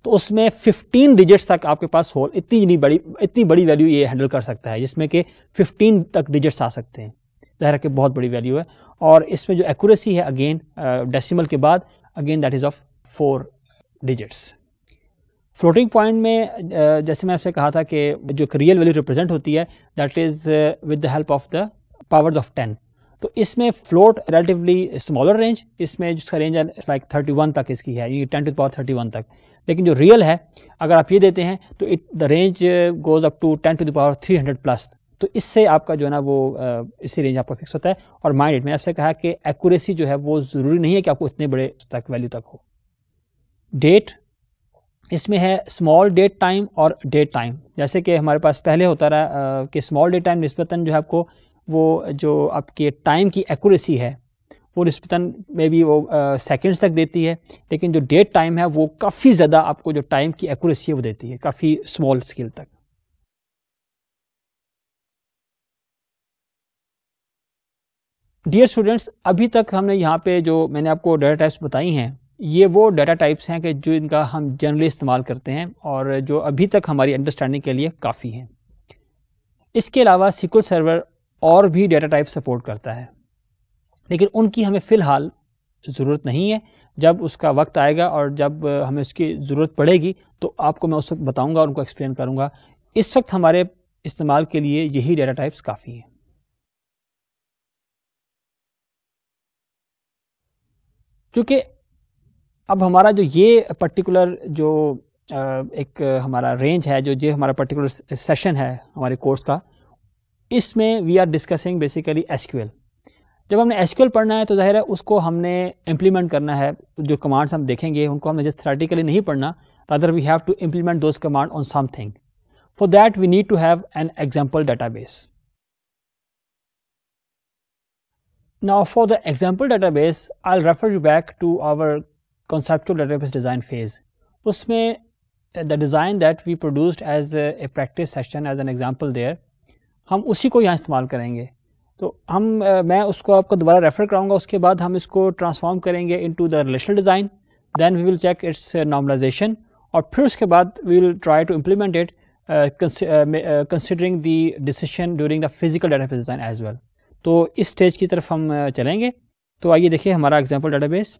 तो उसमें 15 डिजिट्स तक आपके पास होल इतनी बड़ी इतनी बड़ी वैल्यू ये हैंडल कर सकता है जिसमें कि 15 तक डिजिट्स आ सकते हैं जहर के बहुत बड़ी वैल्यू है और इसमें जो एक्यूरेसी है अगेन डेसिमल uh, के बाद again that is of four digits floating point में uh, जैसे मैं आपसे कहा था कि जो रियल वैल्यू रिप्रेजेंट होती है that is with the help of the powers of ten तो इसमें फ्लोट रिलेटिवली स्मॉलर रेंज इसमें जिसका रेंज है लाइक थर्टी वन तक इसकी है ये ten to power thirty one तक लेकिन जो रियल है अगर आप ये देते हैं तो it the range goes up to ten to the power three hundred plus तो इससे आपका जो है ना वो इसी रेंज आपका फिक्स होता है और माइंड मैंने आपसे कहा कि एक्यूरेसी जो है वो ज़रूरी नहीं है कि आपको इतने बड़े तक वैल्यू तक हो डेट इसमें है स्मॉल डेट टाइम और डेट टाइम जैसे कि हमारे पास पहले होता रहा कि स्मॉल डेट टाइम नस्बता जो है आपको वो जो आपके टाइम की एक्यूरेसी है वो निस्बता में भी वो सेकंड्स तक देती है लेकिन जो डेट टाइम है वो काफ़ी ज़्यादा आपको जो टाइम की एक्यूरेसी है वो देती है काफ़ी स्मॉल स्केल तक डियर स्टूडेंट्स अभी तक हमने यहाँ पे जो मैंने आपको डेटा टाइप्स बताई हैं ये वो डाटा टाइप्स हैं कि जो इनका हम जनरली इस्तेमाल करते हैं और जो अभी तक हमारी अंडरस्टैंडिंग के लिए काफ़ी हैं इसके अलावा सिक्वल सर्वर और भी डेटा टाइप सपोर्ट करता है लेकिन उनकी हमें फ़िलहाल ज़रूरत नहीं है जब उसका वक्त आएगा और जब हमें उसकी ज़रूरत पड़ेगी तो आपको मैं उस वक्त बताऊँगा और उनको एक्सप्लेन करूँगा इस वक्त हमारे इस्तेमाल के लिए यही डेटा टाइप्स काफ़ी हैं क्योंकि अब हमारा जो ये पर्टिकुलर जो एक हमारा रेंज है जो ये हमारा पर्टिकुलर सेशन है हमारे कोर्स का इसमें we are discussing basically SQL जब हमने एसक्यूएल पढ़ना है तो जाहिर है उसको हमने इम्प्लीमेंट करना है जो कमांड्स हम देखेंगे उनको हमने जस्ट थ्रेटिकली नहीं पढ़ना rather we have to implement those command on something for that we need to have an example data base now for the example data base I refer you back to our conceptual data base design phase उसमें the design that we produced as a practice session as an example there हम उसी को यहाँ इस्तेमाल करेंगे तो हम मैं उसको आपको दोबारा रेफ़र कराऊंगा उसके बाद हम इसको ट्रांसफॉर्म करेंगे into the relational design then we will check its normalization और फिर उसके बाद we will try to implement it considering the decision during the physical database design as well तो इस स्टेज की तरफ हम uh, चलेंगे तो आइए देखिए हमारा example data base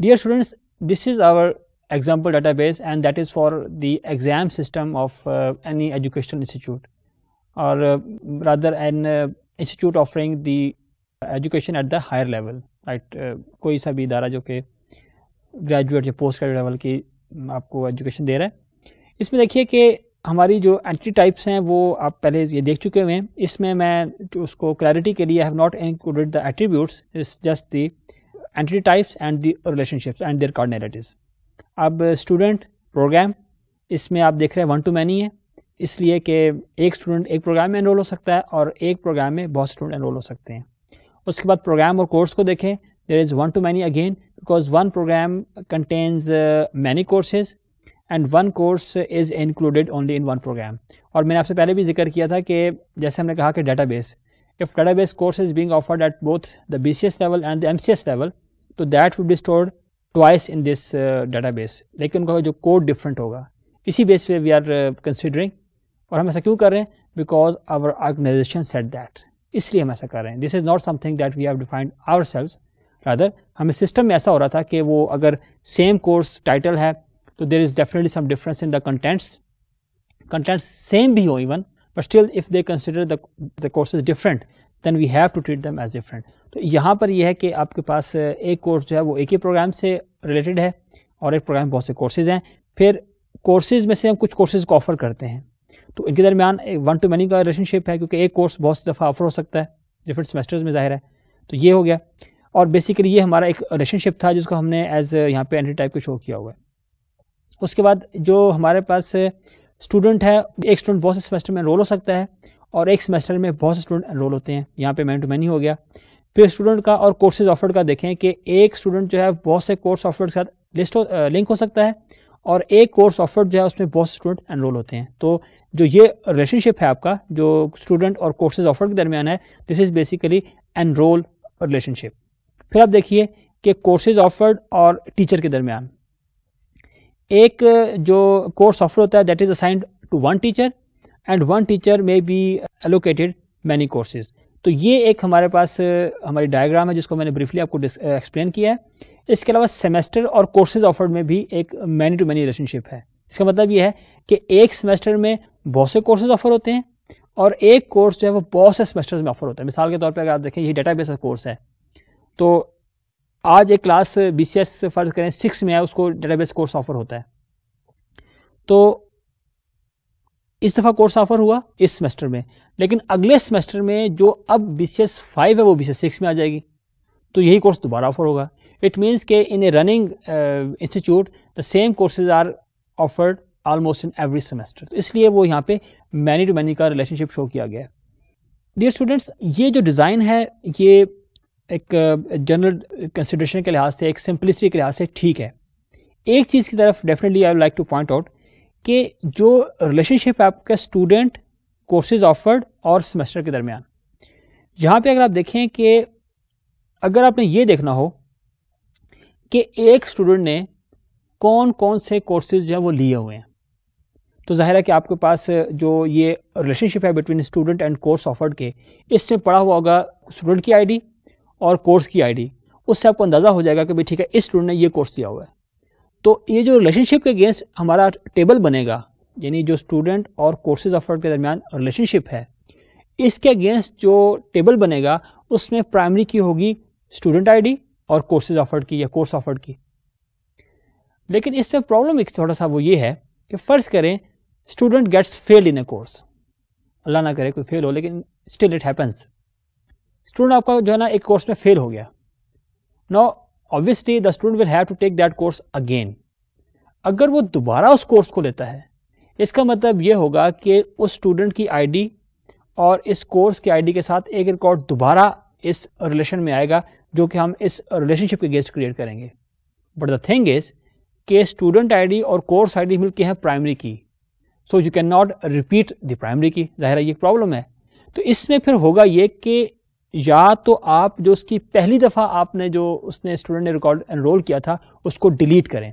dear students this is our example data base and that is for the exam system of any educational institute or uh, rather an uh, institute offering the education at the higher level right uh, कोई सा भी इदारा जो कि graduate या post graduate level की आपको education दे रहा है इसमें देखिए कि हमारी जो एंट्री टाइप्स हैं वो आप पहले ये देख चुके हुए हैं इसमें मैं उसको क्लैरिटी के लिए I have not included the attributes is just the entry types and the relationships and their cardinality अब स्टूडेंट प्रोग्राम इसमें आप देख रहे हैं वन टू मैनी है इसलिए कि एक स्टूडेंट एक प्रोग्राम में एनरोल हो सकता है और एक प्रोग्राम में बहुत स्टूडेंट एनरोल हो सकते हैं उसके बाद प्रोग्राम और कोर्स को देखें there is one to many again because one programme contains many courses and one course is included only in one programme और मैंने आपसे पहले भी जिक्र किया था कि जैसे हमने कहा कि data base if data base course is being offered at both the B C S level and the M C S level तो that would be stored twice in this data base लेकिन उनका जो code different होगा इसी base पे we are considering और हम ऐसा क्यों कर रहे हैं because our organization set that इसलिए हम ऐसा कर रहे हैं this is not something that we have defined our self rather हमें सिस्टम में ऐसा हो रहा था कि वो अगर सेम कोर्स टाइटल है तो there is definitely some difference in the contents contents same भी हो even but still if they consider the courses different then we have to treat them as different तो यहाँ पर यह है कि आपके पास uh, एक कोर्स जो है वो एक ही प्रोग्राम से रिलेटेड है और एक प्रोग्राम बहुत से कोर्सेज हैं फिर कोर्सेज में से हम कुछ कोर्सेज को ऑफर करते हैं तो इनके दरमियान वन टू मैनी का रिलेशनशिप है क्योंकि एक कोर्स बहुत सी दफ़ा ऑफर हो सकता है डिफरेंट सेमेस्टर्स में ज़ाहिर है तो ये हो गया और बेसिकली ये हमारा एक रिलेशनशिप था जिसको हमने एज यहाँ पे एंट्री टाइप को शो किया हुआ है उसके बाद जो हमारे पास स्टूडेंट है एक स्टूडेंट बहुत से सेमेस्टर में एनरोल हो सकता है और एक सेमेस्टर में बहुत से स्टूडेंट एनरोल होते हैं यहाँ पे मैन टू मैनी हो गया फिर स्टूडेंट का और कोर्सेज ऑफर्ड का देखें कि एक स्टूडेंट जो है बहुत से कोर्स ऑफर्ड के साथ लिस्ट हो लिंक हो सकता है और एक कोर्स ऑफर्ड जो है उसमें बहुत से स्टूडेंट एनरोल होते हैं तो जो ये रिलेशनशिप है आपका जो स्टूडेंट और कोर्सेज ऑफर के दरमियान है this is basically enrol relationship फिर आप देखिए कि कोर्सेज ऑफर्ड और टीचर के दरमियान एक जो कोर्स ऑफर होता है that is assigned to one teacher and one teacher may be allocated many courses तो ये एक हमारे पास हमारी डायग्राम है जिसको मैंने ब्रीफली आपको एक्सप्लेन किया है इसके अलावा सेमेस्टर और कोर्सेज ऑफर्ड में भी एक मैनी टू मैनी रिलेशनशिप है इसका मतलब ये है कि एक सेमेस्टर में बहुत से कोर्सेज ऑफर होते हैं और एक कोर्स जो है वो बहुत से सेमेस्टर्स में ऑफर होता है मिसाल के तौर पर अगर आप देखें ये डेटा बेस कोर्स है तो आज एक क्लास बी सी एस फर्ज करें सिक्स में है उसको डेटा बेस कोर्स ऑफर होता है तो इस दफ़ा कोर्स ऑफर हुआ इस सेमेस्टर में लेकिन अगले सेमेस्टर में जो अब बी सी एस फाइव है वो बी सी एस सिक्स में आ जाएगी तो यही कोर्स दोबारा ऑफर होगा इट मीन्स के in a running institute the same courses are offered almost in every semester तो इसलिए वो यहाँ पे मैनी टू मैनी का रिलेशनशिप शो किया गया है डियर स्टूडेंट्स ये जो डिज़ाइन है ये एक जनरल uh, कंसिड्रेशन के लिहाज से एक सिंपलिसिटी के लिहाज से ठीक है एक चीज़ की तरफ definitely I like to point out कि जो रिलेशनशिप है आपका स्टूडेंट कोर्सेज ऑफर्ड और सेमेस्टर के दरमियान यहाँ पे अगर आप देखें कि अगर आपने ये देखना हो कि एक स्टूडेंट ने कौन कौन से कोर्सेज जो है वो लिए हुए हैं तो ज़ाहिर है कि आपके पास जो ये रिलेशनशिप है between student and course offered के इसमें पढ़ा हुआ होगा स्टूडेंट की आईडी और कोर्स की आईडी उससे आपको अंदाज़ा हो जाएगा कि भाई ठीक है इस स्टूडेंट ने ये कोर्स दिया हुआ है तो ये जो रिलेशनशिप के अगेंस्ट हमारा टेबल बनेगा यानी जो स्टूडेंट और कोर्सेज ऑफर्ड के दरमियान रिलेशनशिप है इसके अगेंस्ट जो टेबल बनेगा उसमें प्राइमरी की होगी स्टूडेंट आई और कोर्सेज ऑफर्ड की या कोर्स ऑफर्ड की लेकिन इसमें प्रॉब्लम एक थोड़ा सा वो ये है कि फ़र्ज़ करें student gets fail in a course अल्लाह ना करे कोई फेल हो लेकिन स्टिल इट हैपन्स स्टूडेंट आपका जो है ना एक कोर्स में फेल हो गया no obviously the student will have to take that course again अगर वो दोबारा उस कोर्स को लेता है इसका मतलब ये होगा कि उस स्टूडेंट की आईडी और इस कोर्स की आईडी के साथ एक रिकॉर्ड दोबारा इस रिलेशन में आएगा जो कि हम इस रिलेशनशिप के गेस्ट क्रिएट करेंगे बट द थिंग इज के स्टूडेंट आईडी और कोर्स आईडी मिलके हैं primary key so you can not repeat the primary key जाहिर है ये प्रॉब्लम है तो इसमें फिर होगा ये कि या तो आप जो उसकी पहली दफ़ा आपने जो उसने स्टूडेंट ने रिकॉर्ड एनरोल किया था उसको डिलीट करें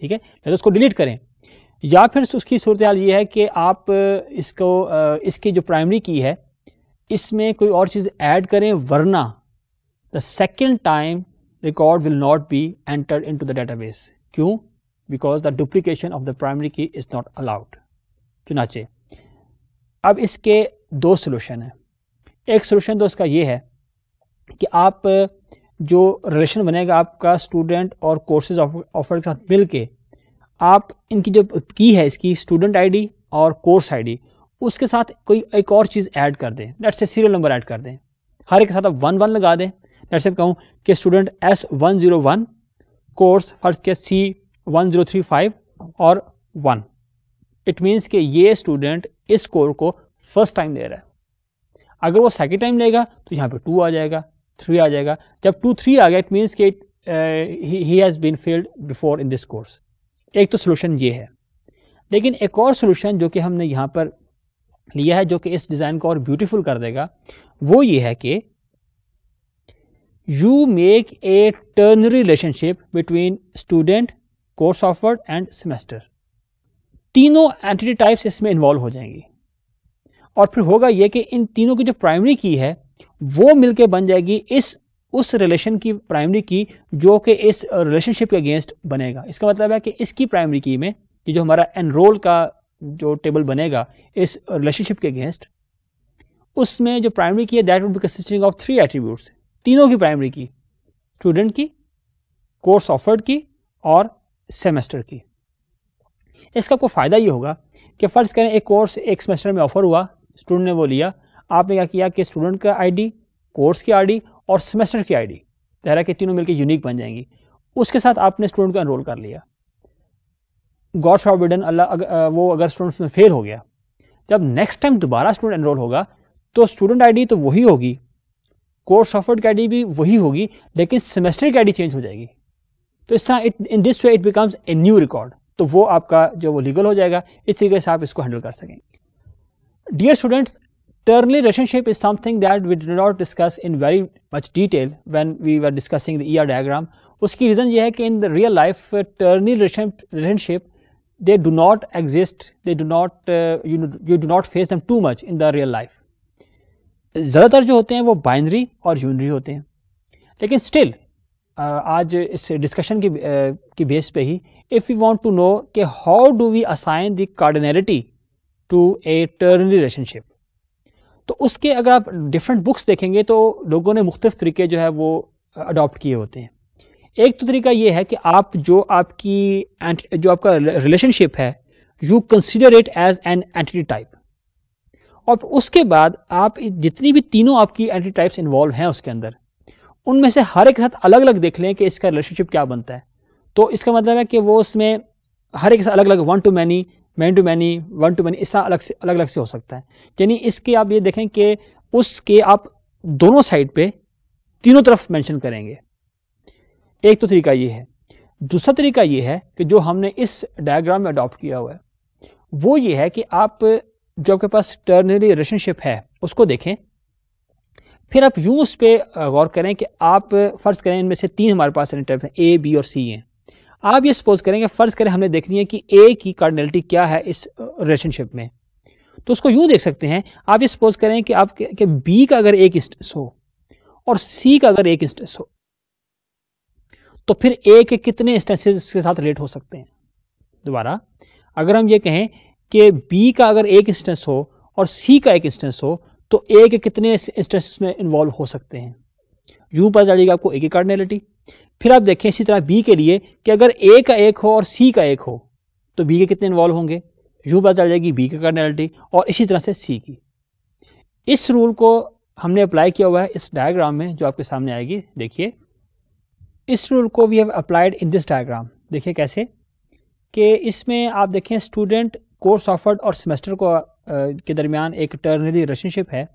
ठीक है या तो उसको डिलीट करें या फिर उसकी सूरत हाल ये है कि आप इसको इसकी जो प्राइमरी की है इसमें कोई और चीज़ ऐड करें वरना the second time record will not be entered into the database क्यों because the duplication of the primary key is not allowed चुनाचे अब इसके दो सोल्यूशन हैं एक सोल्यूशन तो इसका ये है कि आप जो रिलेशन बनेगा आपका स्टूडेंट और कोर्सेज ऑफर के साथ मिल आप इनकी जो की है इसकी स्टूडेंट आईडी और कोर्स आईडी उसके साथ कोई एक और चीज़ ऐड कर दें let's say serial number add कर दें हर एक साथ आप वन वन लगा दें लेट्स से कहूँ कि student S one zero one course first के C one zero three five और वन इट मीन्स कि ये स्टूडेंट इस स्कोर को फर्स्ट टाइम ले रहा है अगर वो सेकेंड टाइम लेगा तो यहाँ पे टू आ जाएगा थ्री आ जाएगा जब टू थ्री आ गया इट मीन्स कि he has been failed before in this course एक तो सोल्यूशन ये है लेकिन एक और सोल्यूशन जो कि हमने यहाँ पर लिया है जो कि इस डिज़ाइन को और ब्यूटीफुल कर देगा वो ये है कि you make a ternary relationship between student course offered and semester तीनों एंटिटी टाइप्स इसमें इन्वॉल्व हो जाएंगी और फिर होगा यह कि इन तीनों की जो प्राइमरी की है वो मिलकर बन जाएगी इस उस रिलेशन की प्राइमरी की जो कि इस रिलेशनशिप के अगेंस्ट बनेगा इसका मतलब है कि इसकी प्राइमरी की में ये जो हमारा एनरोल का जो टेबल बनेगा इस रिलेशनशिप के अगेंस्ट उसमें जो प्राइमरी की है that would be consisting of three attributes तीनों की प्राइमरी की स्टूडेंट की कोर्स ऑफर्ड की और सेमेस्टर की इसका कोई फ़ायदा ये होगा कि फ़र्ज़ करें एक कोर्स एक सेमेस्टर में ऑफ़र हुआ स्टूडेंट ने वो लिया आपने क्या किया कि स्टूडेंट का आईडी कोर्स की आईडी और सेमेस्टर की आईडी डी के तीनों मिलकर यूनिक बन जाएंगी उसके साथ आपने स्टूडेंट को एनरोल कर लिया गॉड फॉरबिडन अल्लाह वो अगर स्टूडेंट में फेल हो गया जब नेक्स्ट टाइम दोबारा स्टूडेंट एनरोल होगा तो स्टूडेंट आई तो वही होगी कोर्स ऑफर्ड की आई भी वही होगी लेकिन सेमेस्टर की आई चेंज हो जाएगी तो इस तरह it in this way it becomes a new record तो वो आपका जो वो लीगल हो जाएगा इस तरीके से आप इसको हैंडल कर सकें dear students Ternary relationship is something that we did not discuss in very much detail when we are discussing the ER diagram उसकी रीज़न ये है कि in the real life ternary relationship they do not exist they do not you do not face them too much in the real life ज़्यादातर जो होते हैं वो binary और यूनरी होते हैं लेकिन स्टिल Uh, आज इस डिस्कशन की uh, की बेस पे ही if you want to know कि how do we assign the cardinality to a ternary relationship तो उसके अगर आप डिफरेंट बुक्स देखेंगे तो लोगों ने मुख्तफ तरीके जो है वो अडॉप्ट किए होते हैं एक तो तरीका ये है कि आप जो आपकी जो आपका रिलेशनशिप है you consider it as an entity type और उसके बाद आप जितनी भी तीनों आपकी एंटिटी टाइप्स इन्वॉल्व हैं उसके अंदर उनमें से हर एक के साथ अलग अलग देख लें कि इसका रिलेशनशिप क्या बनता है तो इसका मतलब है कि वो उसमें हर एक के साथ अलग अलग one to many many to many one to many इस तरह अलग से अलग अलग से हो सकता है यानी इसके आप ये देखें कि उसके आप दोनों साइड पे तीनों तरफ मेंशन करेंगे एक तो तरीका ये है दूसरा तरीका ये है कि जो हमने इस डायग्राम में अडॉप्ट किया हुआ है वो ये है कि आप जो आपके पास टर्नरी रिलेशनशिप है उसको देखें फिर आप यूँ उस पर गौर करें कि आप फ़र्ज़ करें इनमें से तीन हमारे पास नेटिव हैं ए बी और सी हैं आप ये सपोज करेंगे फ़र्ज़ करें हमने देखनी है कि ए की कार्डनलिटी क्या है इस रिलेशनशिप में तो उसको यूँ देख सकते हैं आप ये सपोज करें कि आप कि बी का अगर एक इंस्टेंस हो और सी का अगर एक इंस्टेंस हो तो फिर ए के कितने इंस्टेंसेज के साथ रिलेट हो सकते हैं दोबारा अगर हम ये कहें कि बी का अगर एक इंस्टेंस हो और सी का एक इंस्टेंस हो तो ए के कितने इंस्टेंसेस में इन्वॉल्व हो सकते हैं यू पर जाएगी आपको ए की कार्डनैलिटी फिर आप देखें इसी तरह बी के लिए कि अगर ए का एक हो और सी का एक हो तो बी के कितने इन्वॉल्व होंगे यू पर चल जाएगी बी की कार्डनैलिटी और इसी तरह से सी की इस रूल को हमने अप्लाई किया हुआ है इस डायग्राम में जो आपके सामने आएगी देखिए इस रूल को we have applied in this diagram देखिए कैसे कि इसमें आप देखें स्टूडेंट कोर्स ऑफर्ड और सेमेस्टर को के दरमियान एक टर्नरी रिलेशनशिप है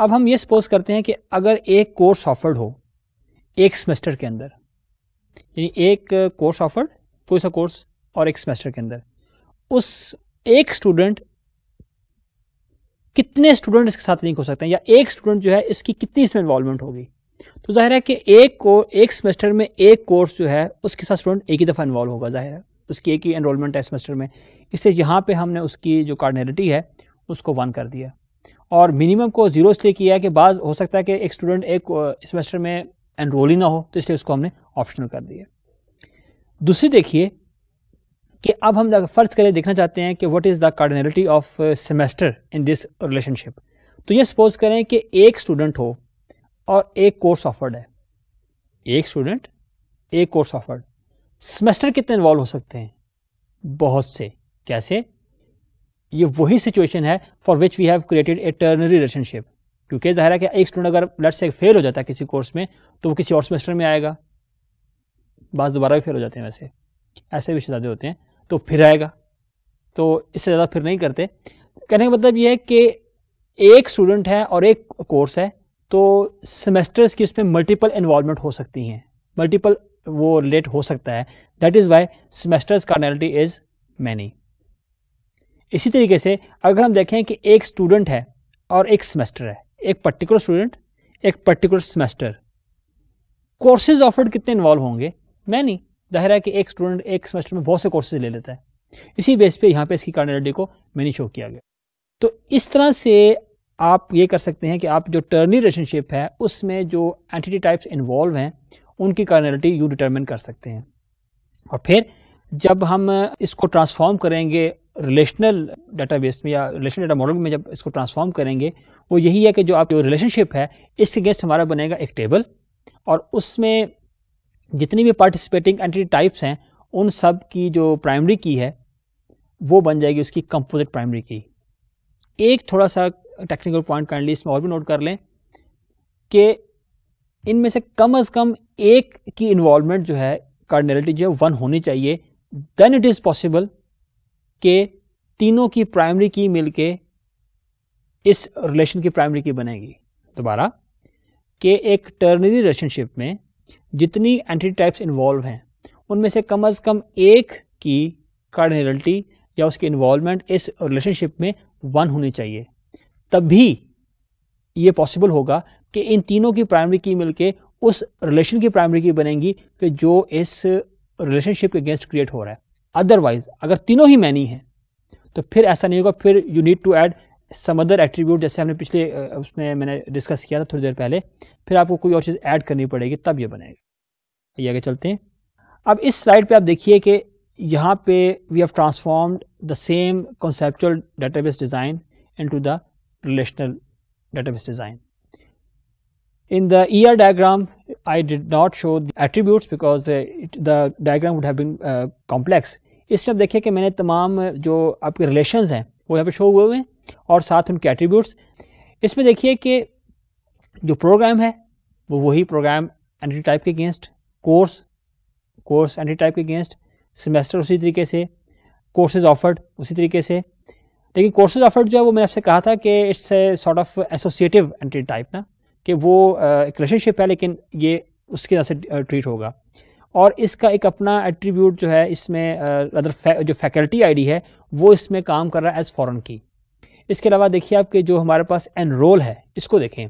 अब हम ये सपोज करते हैं कि अगर एक कोर्स ऑफर्ड हो एक सेमेस्टर के अंदर यानी एक कोर्स ऑफर्ड कोई सा कोर्स और एक सेमेस्टर के अंदर उस एक स्टूडेंट कितने स्टूडेंट इसके साथ लिंक हो सकते हैं या एक स्टूडेंट जो है इसकी कितनी इसमें इन्वॉल्वमेंट होगी तो जाहिर है कि एक को एक सेमेस्टर में एक कोर्स जो है उसके साथ स्टूडेंट एक ही दफ़ा इन्वॉल्व होगा जाहिर है उसकी एक ही एनरोलमेंट है सेमेस्टर में इससे यहाँ पे हमने उसकी जो कार्डनेलिटी है उसको वन कर दिया और मिनिमम को ज़ीरो इसलिए किया है कि बाज़ हो सकता है कि एक स्टूडेंट एक सेमेस्टर में एनरोल ही ना हो तो इसलिए उसको हमने ऑप्शनल कर दिया दूसरी देखिए कि अब हम फ़र्ज़ करें देखना चाहते हैं कि what is the cardinality of semester in this relationship तो ये सपोज करें कि एक स्टूडेंट हो और एक कोर्स ऑफर्ड है एक स्टूडेंट एक कोर्स ऑफर्ड सेमेस्टर कितने इन्वॉल्व हो सकते हैं बहुत से कैसे ये वही सिचुएशन है for which we have created a ternary relationship क्योंकि जाहिर है कि एक स्टूडेंट अगर ब्लड से फेल हो जाता है किसी कोर्स में तो वो किसी और सेमेस्टर में आएगा बाद दोबारा भी फेल हो जाते हैं वैसे ऐसे भी शहजादे होते हैं तो फिर आएगा तो इससे ज़्यादा फिर नहीं करते कहने का मतलब ये है कि एक स्टूडेंट है और एक कोर्स है तो सेमेस्टर्स की उसमें मल्टीपल इन्वॉलमेंट हो सकती हैं मल्टीपल वो रिलेट हो सकता है दैट इज़ वाई सेमेस्टर्स का इज़ मैनी इसी तरीके से अगर हम देखें कि एक स्टूडेंट है और एक सेमेस्टर है एक पर्टिकुलर स्टूडेंट एक पर्टिकुलर सेमेस्टर कोर्सेज ऑफर्ड कितने इन्वॉल्व होंगे मैं नहीं जाहिर है कि एक स्टूडेंट एक सेमेस्टर में बहुत से कोर्सेज ले लेता है इसी बेस पे यहाँ पे इसकी कार्डिनलिटी को मैंने शो किया गया तो इस तरह से आप ये कर सकते हैं कि आप जो टर्नी रिलेशनशिप है उसमें जो एंटिटी टाइप्स इन्वॉल्व हैं उनकी कार्डिनलिटी यू डिटर्मिन कर सकते हैं और फिर जब हम इसको ट्रांसफॉर्म करेंगे रिलेशनल बेस में या रिलेशनल डाटा मॉडल में जब इसको ट्रांसफॉर्म करेंगे वो यही है कि जो आप जो रिलेशनशिप है इसके अगेंस्ट हमारा बनेगा एक टेबल और उसमें जितनी भी पार्टिसिपेटिंग एंटिटी टाइप्स हैं उन सब की जो प्राइमरी की है वो बन जाएगी उसकी कंपोजिट प्राइमरी की एक थोड़ा सा टेक्निकल पॉइंट काइंडली इसमें और भी नोट कर लें कि इनमें से कम अज़ कम एक की इन्वॉल्वमेंट जो है कार्डनेलिटी जो है वन होनी चाहिए देन इट इज़ पॉसिबल के तीनों की प्राइमरी की मिलके इस रिलेशन की प्राइमरी की बनेगी दोबारा के एक टर्नरी रिलेशनशिप में जितनी एंटी टाइप्स इन्वॉल्व हैं उनमें से कम अज़ कम एक की कार्डिनलिटी या उसकी इन्वॉल्वमेंट इस रिलेशनशिप में वन होनी चाहिए तभी ये पॉसिबल होगा कि इन तीनों की प्राइमरी की मिलके उस रिलेशन की प्राइमरी की बनेगी कि जो इस रिलेशनशिप के अगेंस्ट क्रिएट हो रहा है अदरवाइज अगर तीनों ही मैनी हैं तो फिर ऐसा नहीं होगा फिर you need to add some other attribute जैसे हमने पिछले उसमें मैंने डिस्कस किया था थोड़ी देर पहले फिर आपको कोई और चीज़ ऐड करनी पड़ेगी तब ये बनाएगा ये आगे चलते हैं अब इस स्लाइड पे आप देखिए कि यहाँ पे we have transformed the same conceptual database design into the relational database design in the ER diagram, I did not show the attributes because uh, it, the diagram would have been uh, complex. इसमें आप देखिए कि मैंने तमाम uh, जो आपके relation हैं वो यहाँ पे शो हुए हुए हैं और साथ उनके एट्रीब्यूट्स इसमें देखिए कि जो प्रोग्राम है वो वही प्रोग्राम एंटी टाइप के against course course entity type के अगेंस्ट सेमेस्टर उसी तरीके से कोर्सेज ऑफर्ड उसी तरीके से लेकिन कोर्सेज ऑफर्ड जो है वो मैंने आपसे कहा था कि it's sort of associative entity type ना कि वो एक रिलेशनशिप है लेकिन ये उसके तरह से ट्रीट होगा और इसका एक अपना एट्रीब्यूट जो है इसमें अदर फै, जो फैकल्टी आईडी है वो इसमें काम कर रहा है एज़ फॉरन की इसके अलावा देखिए आपके जो हमारे पास एनरोल है इसको देखें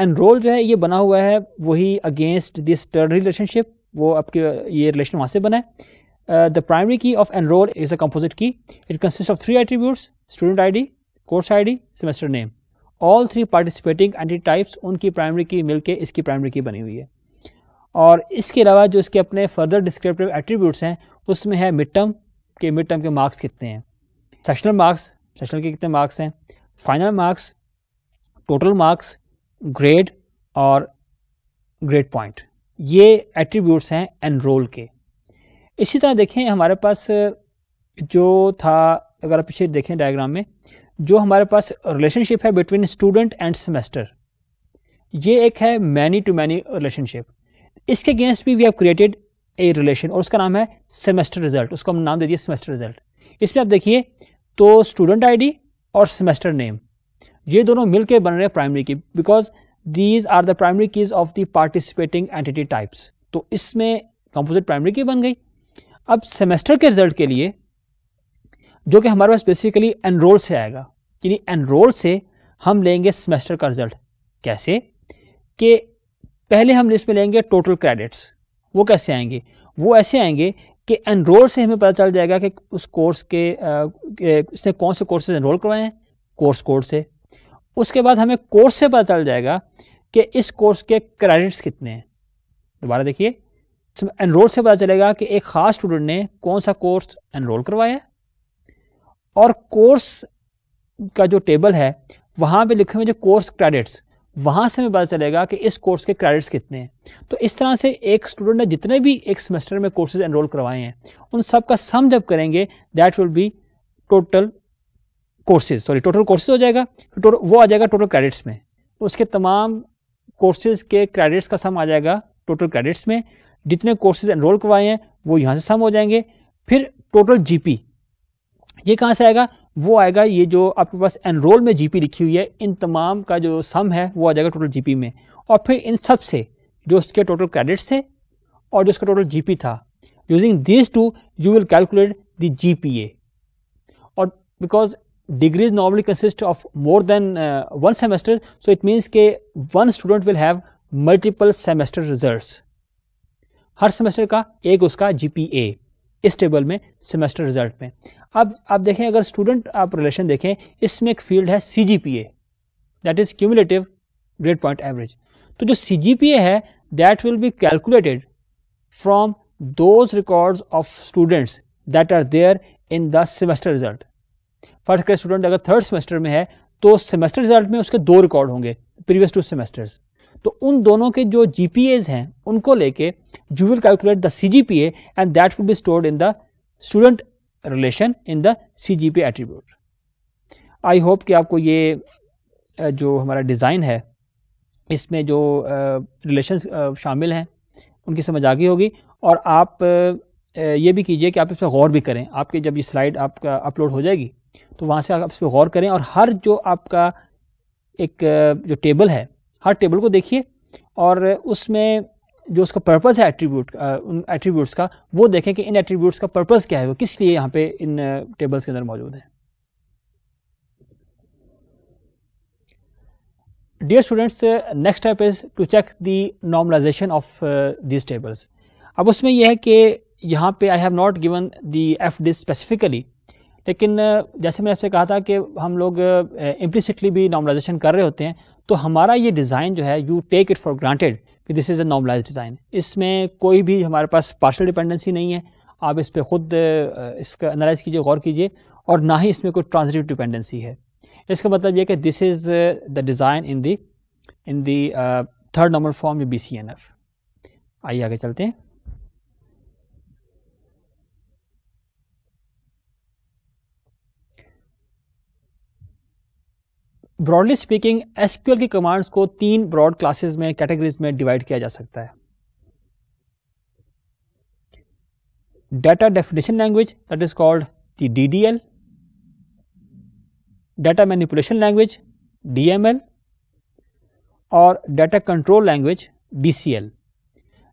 एनरोल जो है ये बना हुआ है वही अगेंस्ट दिस टर्न रिलेशनशिप वो आपके ये रिलेशन वहाँ से बना है the primary key of enrol is a composite key it consist of three attribute student D course I D semester name all three participating entity types उनकी primary key मिलके इसकी प्राइमरी की बनी हुई है और इसके अलावा जो इसके अपने फर्दर डिस्क्रिप्टिव एट्रीब्यूट्स हैं उसमें है मिड टर्म के मिड टर्म के मार्क्स कितने हैं सेशनल मार्क्स सेशनल के कितने मार्क्स हैं final marks total marks grade और ग्रेड पॉइंट ये एट्रीब्यूट्स हैं एनरोल के इसी तरह देखें हमारे पास जो था अगर आप पीछे देखें डायग्राम में जो हमारे पास रिलेशनशिप है बिटवीन स्टूडेंट एंड सेमेस्टर ये एक है मैनी टू मैनी रिलेशनशिप इसके अगेंस्ट भी we have created a relation और उसका नाम है सेमेस्टर रिजल्ट उसको हम नाम दे दिए सेमेस्टर रिजल्ट इसमें आप देखिए तो स्टूडेंट आईडी और सेमेस्टर नेम ये दोनों मिलकर बन रहे primary key because these are the primary keys of the participating entity types तो इसमें कंपोजिट प्राइमरी की बन गई अब सेमेस्टर के रिजल्ट के लिए जो कि हमारे पास बेसिकली एनरोल से आएगा यानी एनरोल से हम लेंगे सेमेस्टर का रिजल्ट कैसे कि पहले हम लिस्ट में लेंगे टोटल क्रेडिट्स वो कैसे आएंगे वो ऐसे आएंगे कि एनरोल से हमें पता चल जाएगा कि उस कोर्स के उसने कौन से कोर्सेज एनरोल करवाए हैं कोर्स कोड से उसके बाद हमें कोर्स से पता चल जाएगा कि इस कोर्स के क्रेडिट्स कितने हैं दोबारा देखिए एनरोल तो से पता चलेगा कि एक ख़ास स्टूडेंट ने कौन सा कोर्स एनरोल करवाया और कोर्स का जो टेबल है वहाँ पे लिखे हुए जो कोर्स क्रेडिट्स वहाँ से हमें पता चलेगा कि इस कोर्स के क्रेडिट्स कितने हैं तो इस तरह से एक स्टूडेंट ने जितने भी एक सेमेस्टर में कोर्सेज एनरोल करवाए हैं उन सब का सम जब करेंगे that will be total courses sorry total courses हो जाएगा तो वो आ जाएगा टोटल क्रेडिट्स में तो उसके तमाम कोर्सेज के क्रेडिट्स का सम आ जाएगा टोटल क्रेडिट्स में जितने कोर्सेज एनरोल करवाए हैं वो यहाँ से सम हो जाएंगे फिर टोटल जीपी ये कहाँ से आएगा वो आएगा ये जो आपके पास एनरोल में जीपी लिखी हुई है इन तमाम का जो सम है वो आ जाएगा टोटल जीपी में और फिर इन सब से जो उसके टोटल क्रेडिट्स थे और जो उसका टोटल जीपी था using this to you will calculate the GPA और because degrees normally consist of more than one semester so it means के one student will have multiple semester result हर semester का एक उसका जीपीए इस table में semester result में अब आप देखें अगर स्टूडेंट आप रिलेशन देखें इसमें एक फील्ड है C G P A that is cumulative grade point average तो जो सी जी पी ए है that will be calculated from those record of students that are there in the semester result first grade student अगर third semester में है तो semester result में उसके दो रिकॉर्ड होंगे प्रीवियस टू सेमेस्टर्स तो उन दोनों के जो जी हैं उनको लेके you will calculate the C G P A and that will be stored in the student relation in the C G P attribute I hope कि आपको ये जो हमारा डिज़ाइन है इसमें जो रिलेशन शामिल हैं उनकी समझ आ गई होगी और आप ये भी कीजिए कि आप इस पर गौर भी करें आपके जब ये स्लाइड आपका अपलोड हो जाएगी तो वहाँ से आप इस पर गौर करें और हर जो आपका एक जो टेबल है हर टेबल को देखिए और उसमें जो उसका पर्पज़ है एट्रीब्यूट उन एट्रीब्यूट्स का वो देखें कि इन एट्रीब्यूट्स का पर्पज़ क्या है वो किस लिए यहाँ पे इन टेबल्स के अंदर मौजूद है dear students next step is to check the normalization of this tables अब उसमें यह है कि यहाँ पे I have not given the F D specifically लेकिन जैसे मैंने आपसे कहा था कि हम लोग इम्प्लिसिटली भी नॉर्मलाइजेशन कर रहे होते हैं तो हमारा ये डिज़ाइन जो है you take it for granted कि this is a normalize design इसमें कोई भी हमारे पास पार्शल डिपेंडेंसी नहीं है आप इस पर ख़ुद इसका एनालाइज कीजिए गौर कीजिए और ना ही इसमें कोई ट्रांजिटिव डिपेंडेंसी है इसका मतलब यह कि this is the design in the in the third number form B C N F आइए आगे चलते हैं ब्रॉडली स्पीकिंग एसक्यूएल की कमांड्स को तीन ब्रॉड क्लासेस में कैटेगरीज में डिवाइड किया जा सकता है is called the D D L the DDL, language D M L और लैंग्वेज डी सी एल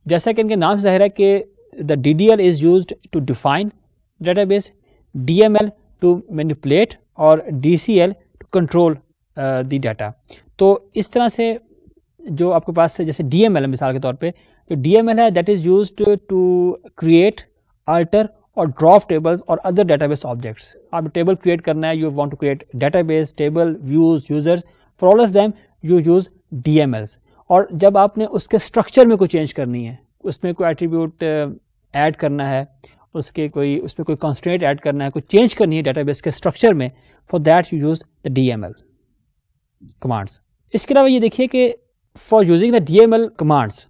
जैसा कि इनके नाम से जाहिर है कि the D D L is use to define database D M L to manipulate और D C L to control the data तो इस तरह से जो आपके पास जैसे डी एम एल है मिसाल के तौर पे जो डी एम एल है that is use to create alter और ड्रॉफ टेबल्स और अदर डेटाबेस ऑब्जेक्ट्स आप टेबल क्रिएट करना है you want to create database table views users for all them you use D M Ls और जब आपने उसके स्ट्रक्चर में कोई चेंज करनी है उसमें कोई एट्रीब्यूट ऐड करना है उसके कोई उसमें कोई कॉन्स्टेंट ऐड करना है कोई चेंज करनी है बेस के स्ट्रक्चर में for that you use the D M L commands इसके अलावा ये देखिए कि for using the D M L commands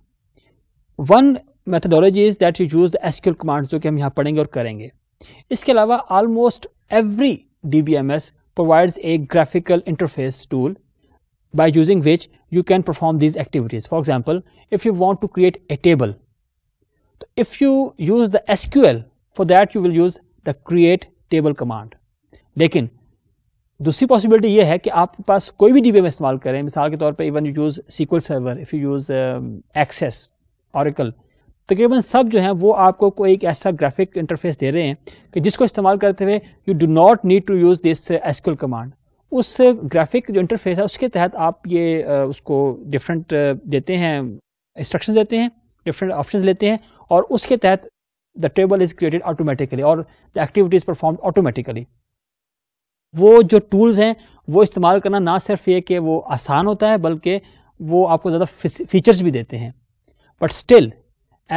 one methodology is that you use the SQL commands जो कि हम यहाँ पढ़ेंगे और करेंगे इसके अलावा almost every D B M S provides a graphical interface tool by using which you can perform these activities. For example, if you want to create a table, if you use the SQL, for that you will use the create table command. लेकिन दूसरी possibility ये है कि आपके पास कोई भी DBM इस्तेमाल करें मिसाल के तौर पर even you use sequel server if you use access Oracle तकरीबन सब जो है वो आपको कोई एक ऐसा ग्राफिक इंटरफेस दे रहे हैं कि जिसको इस्तेमाल करते हुए you do not need to use this SQL command उस ग्राफिक uh, जो इंटरफेस है उसके तहत आप ये uh, उसको डिफरेंट uh, देते हैं इंस्ट्रक्शन देते हैं डिफरेंट ऑप्शन लेते हैं और उसके तहत the table is created automatically और द एक्टिविटीज़ परफॉर्म ऑटोमेटिकली वो जो टूल्स हैं वो इस्तेमाल करना ना सिर्फ ये कि वो आसान होता है बल्कि वो आपको ज़्यादा फीचर्स भी देते हैं but still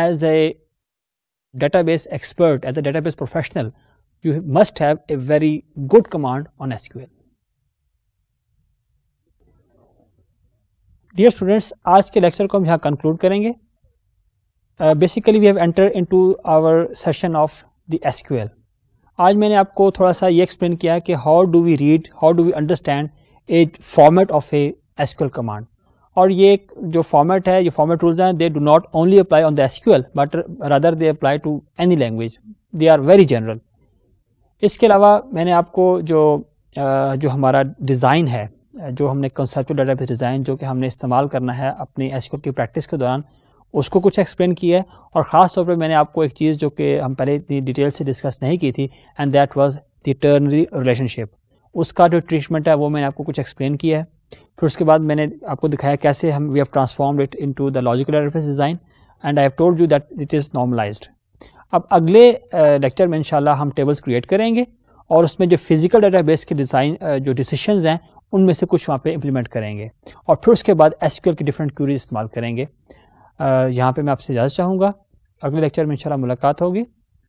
as a base expert a expert, base professional you must have a very good command on S Q L dear students आज के लेक्चर को हम यहाँ कंक्लूड करेंगे basically we have enter into our session of the S Q L आज मैंने आपको थोड़ा सा ये एक्सप्लेन किया कि how do we read how do we understand a format of a SQL command और ये जो फॉर्मेट है ये फॉर्मेट रूल्स हैं they do not only apply on the SQL but rather they apply to any language they are very general इसके अलावा मैंने आपको जो जो हमारा डिज़ाइन है जो हमने कंसेप्चुअल डाटाबेस डिज़ाइन जो कि हमने इस्तेमाल करना है अपनी एसक्यूएल की प्रैक्टिस के दौरान उसको कुछ एक्सप्लेन किया है और ख़ास तौर पर मैंने आपको एक चीज़ जो कि हम पहले इतनी डिटेल से डिस्कस नहीं की थी and that was the ternary relationship उसका जो ट्रीटमेंट है वो मैंने आपको कुछ एक्सप्लेन किया है फिर उसके बाद मैंने आपको दिखाया कैसे हम we have transform it into the logical reference design and I have told you that it is normalized अब अगले लेक्चर में इनशाला हम टेबल्स क्रिएट करेंगे और उसमें जो फिज़िकल डाटा बेस के डिज़ाइन जो डिसीशन हैं उनमें से कुछ वहाँ पे इम्प्लीमेंट करेंगे और फिर उसके बाद एस की डिफरेंट क्यूरीज इस्तेमाल करेंगे यहाँ पे मैं आपसे इजाज़त चाहूँगा अगले लेक्चर में इंशाल्लाह मुलाकात होगी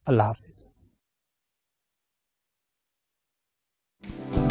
अल्लाह हाफिज़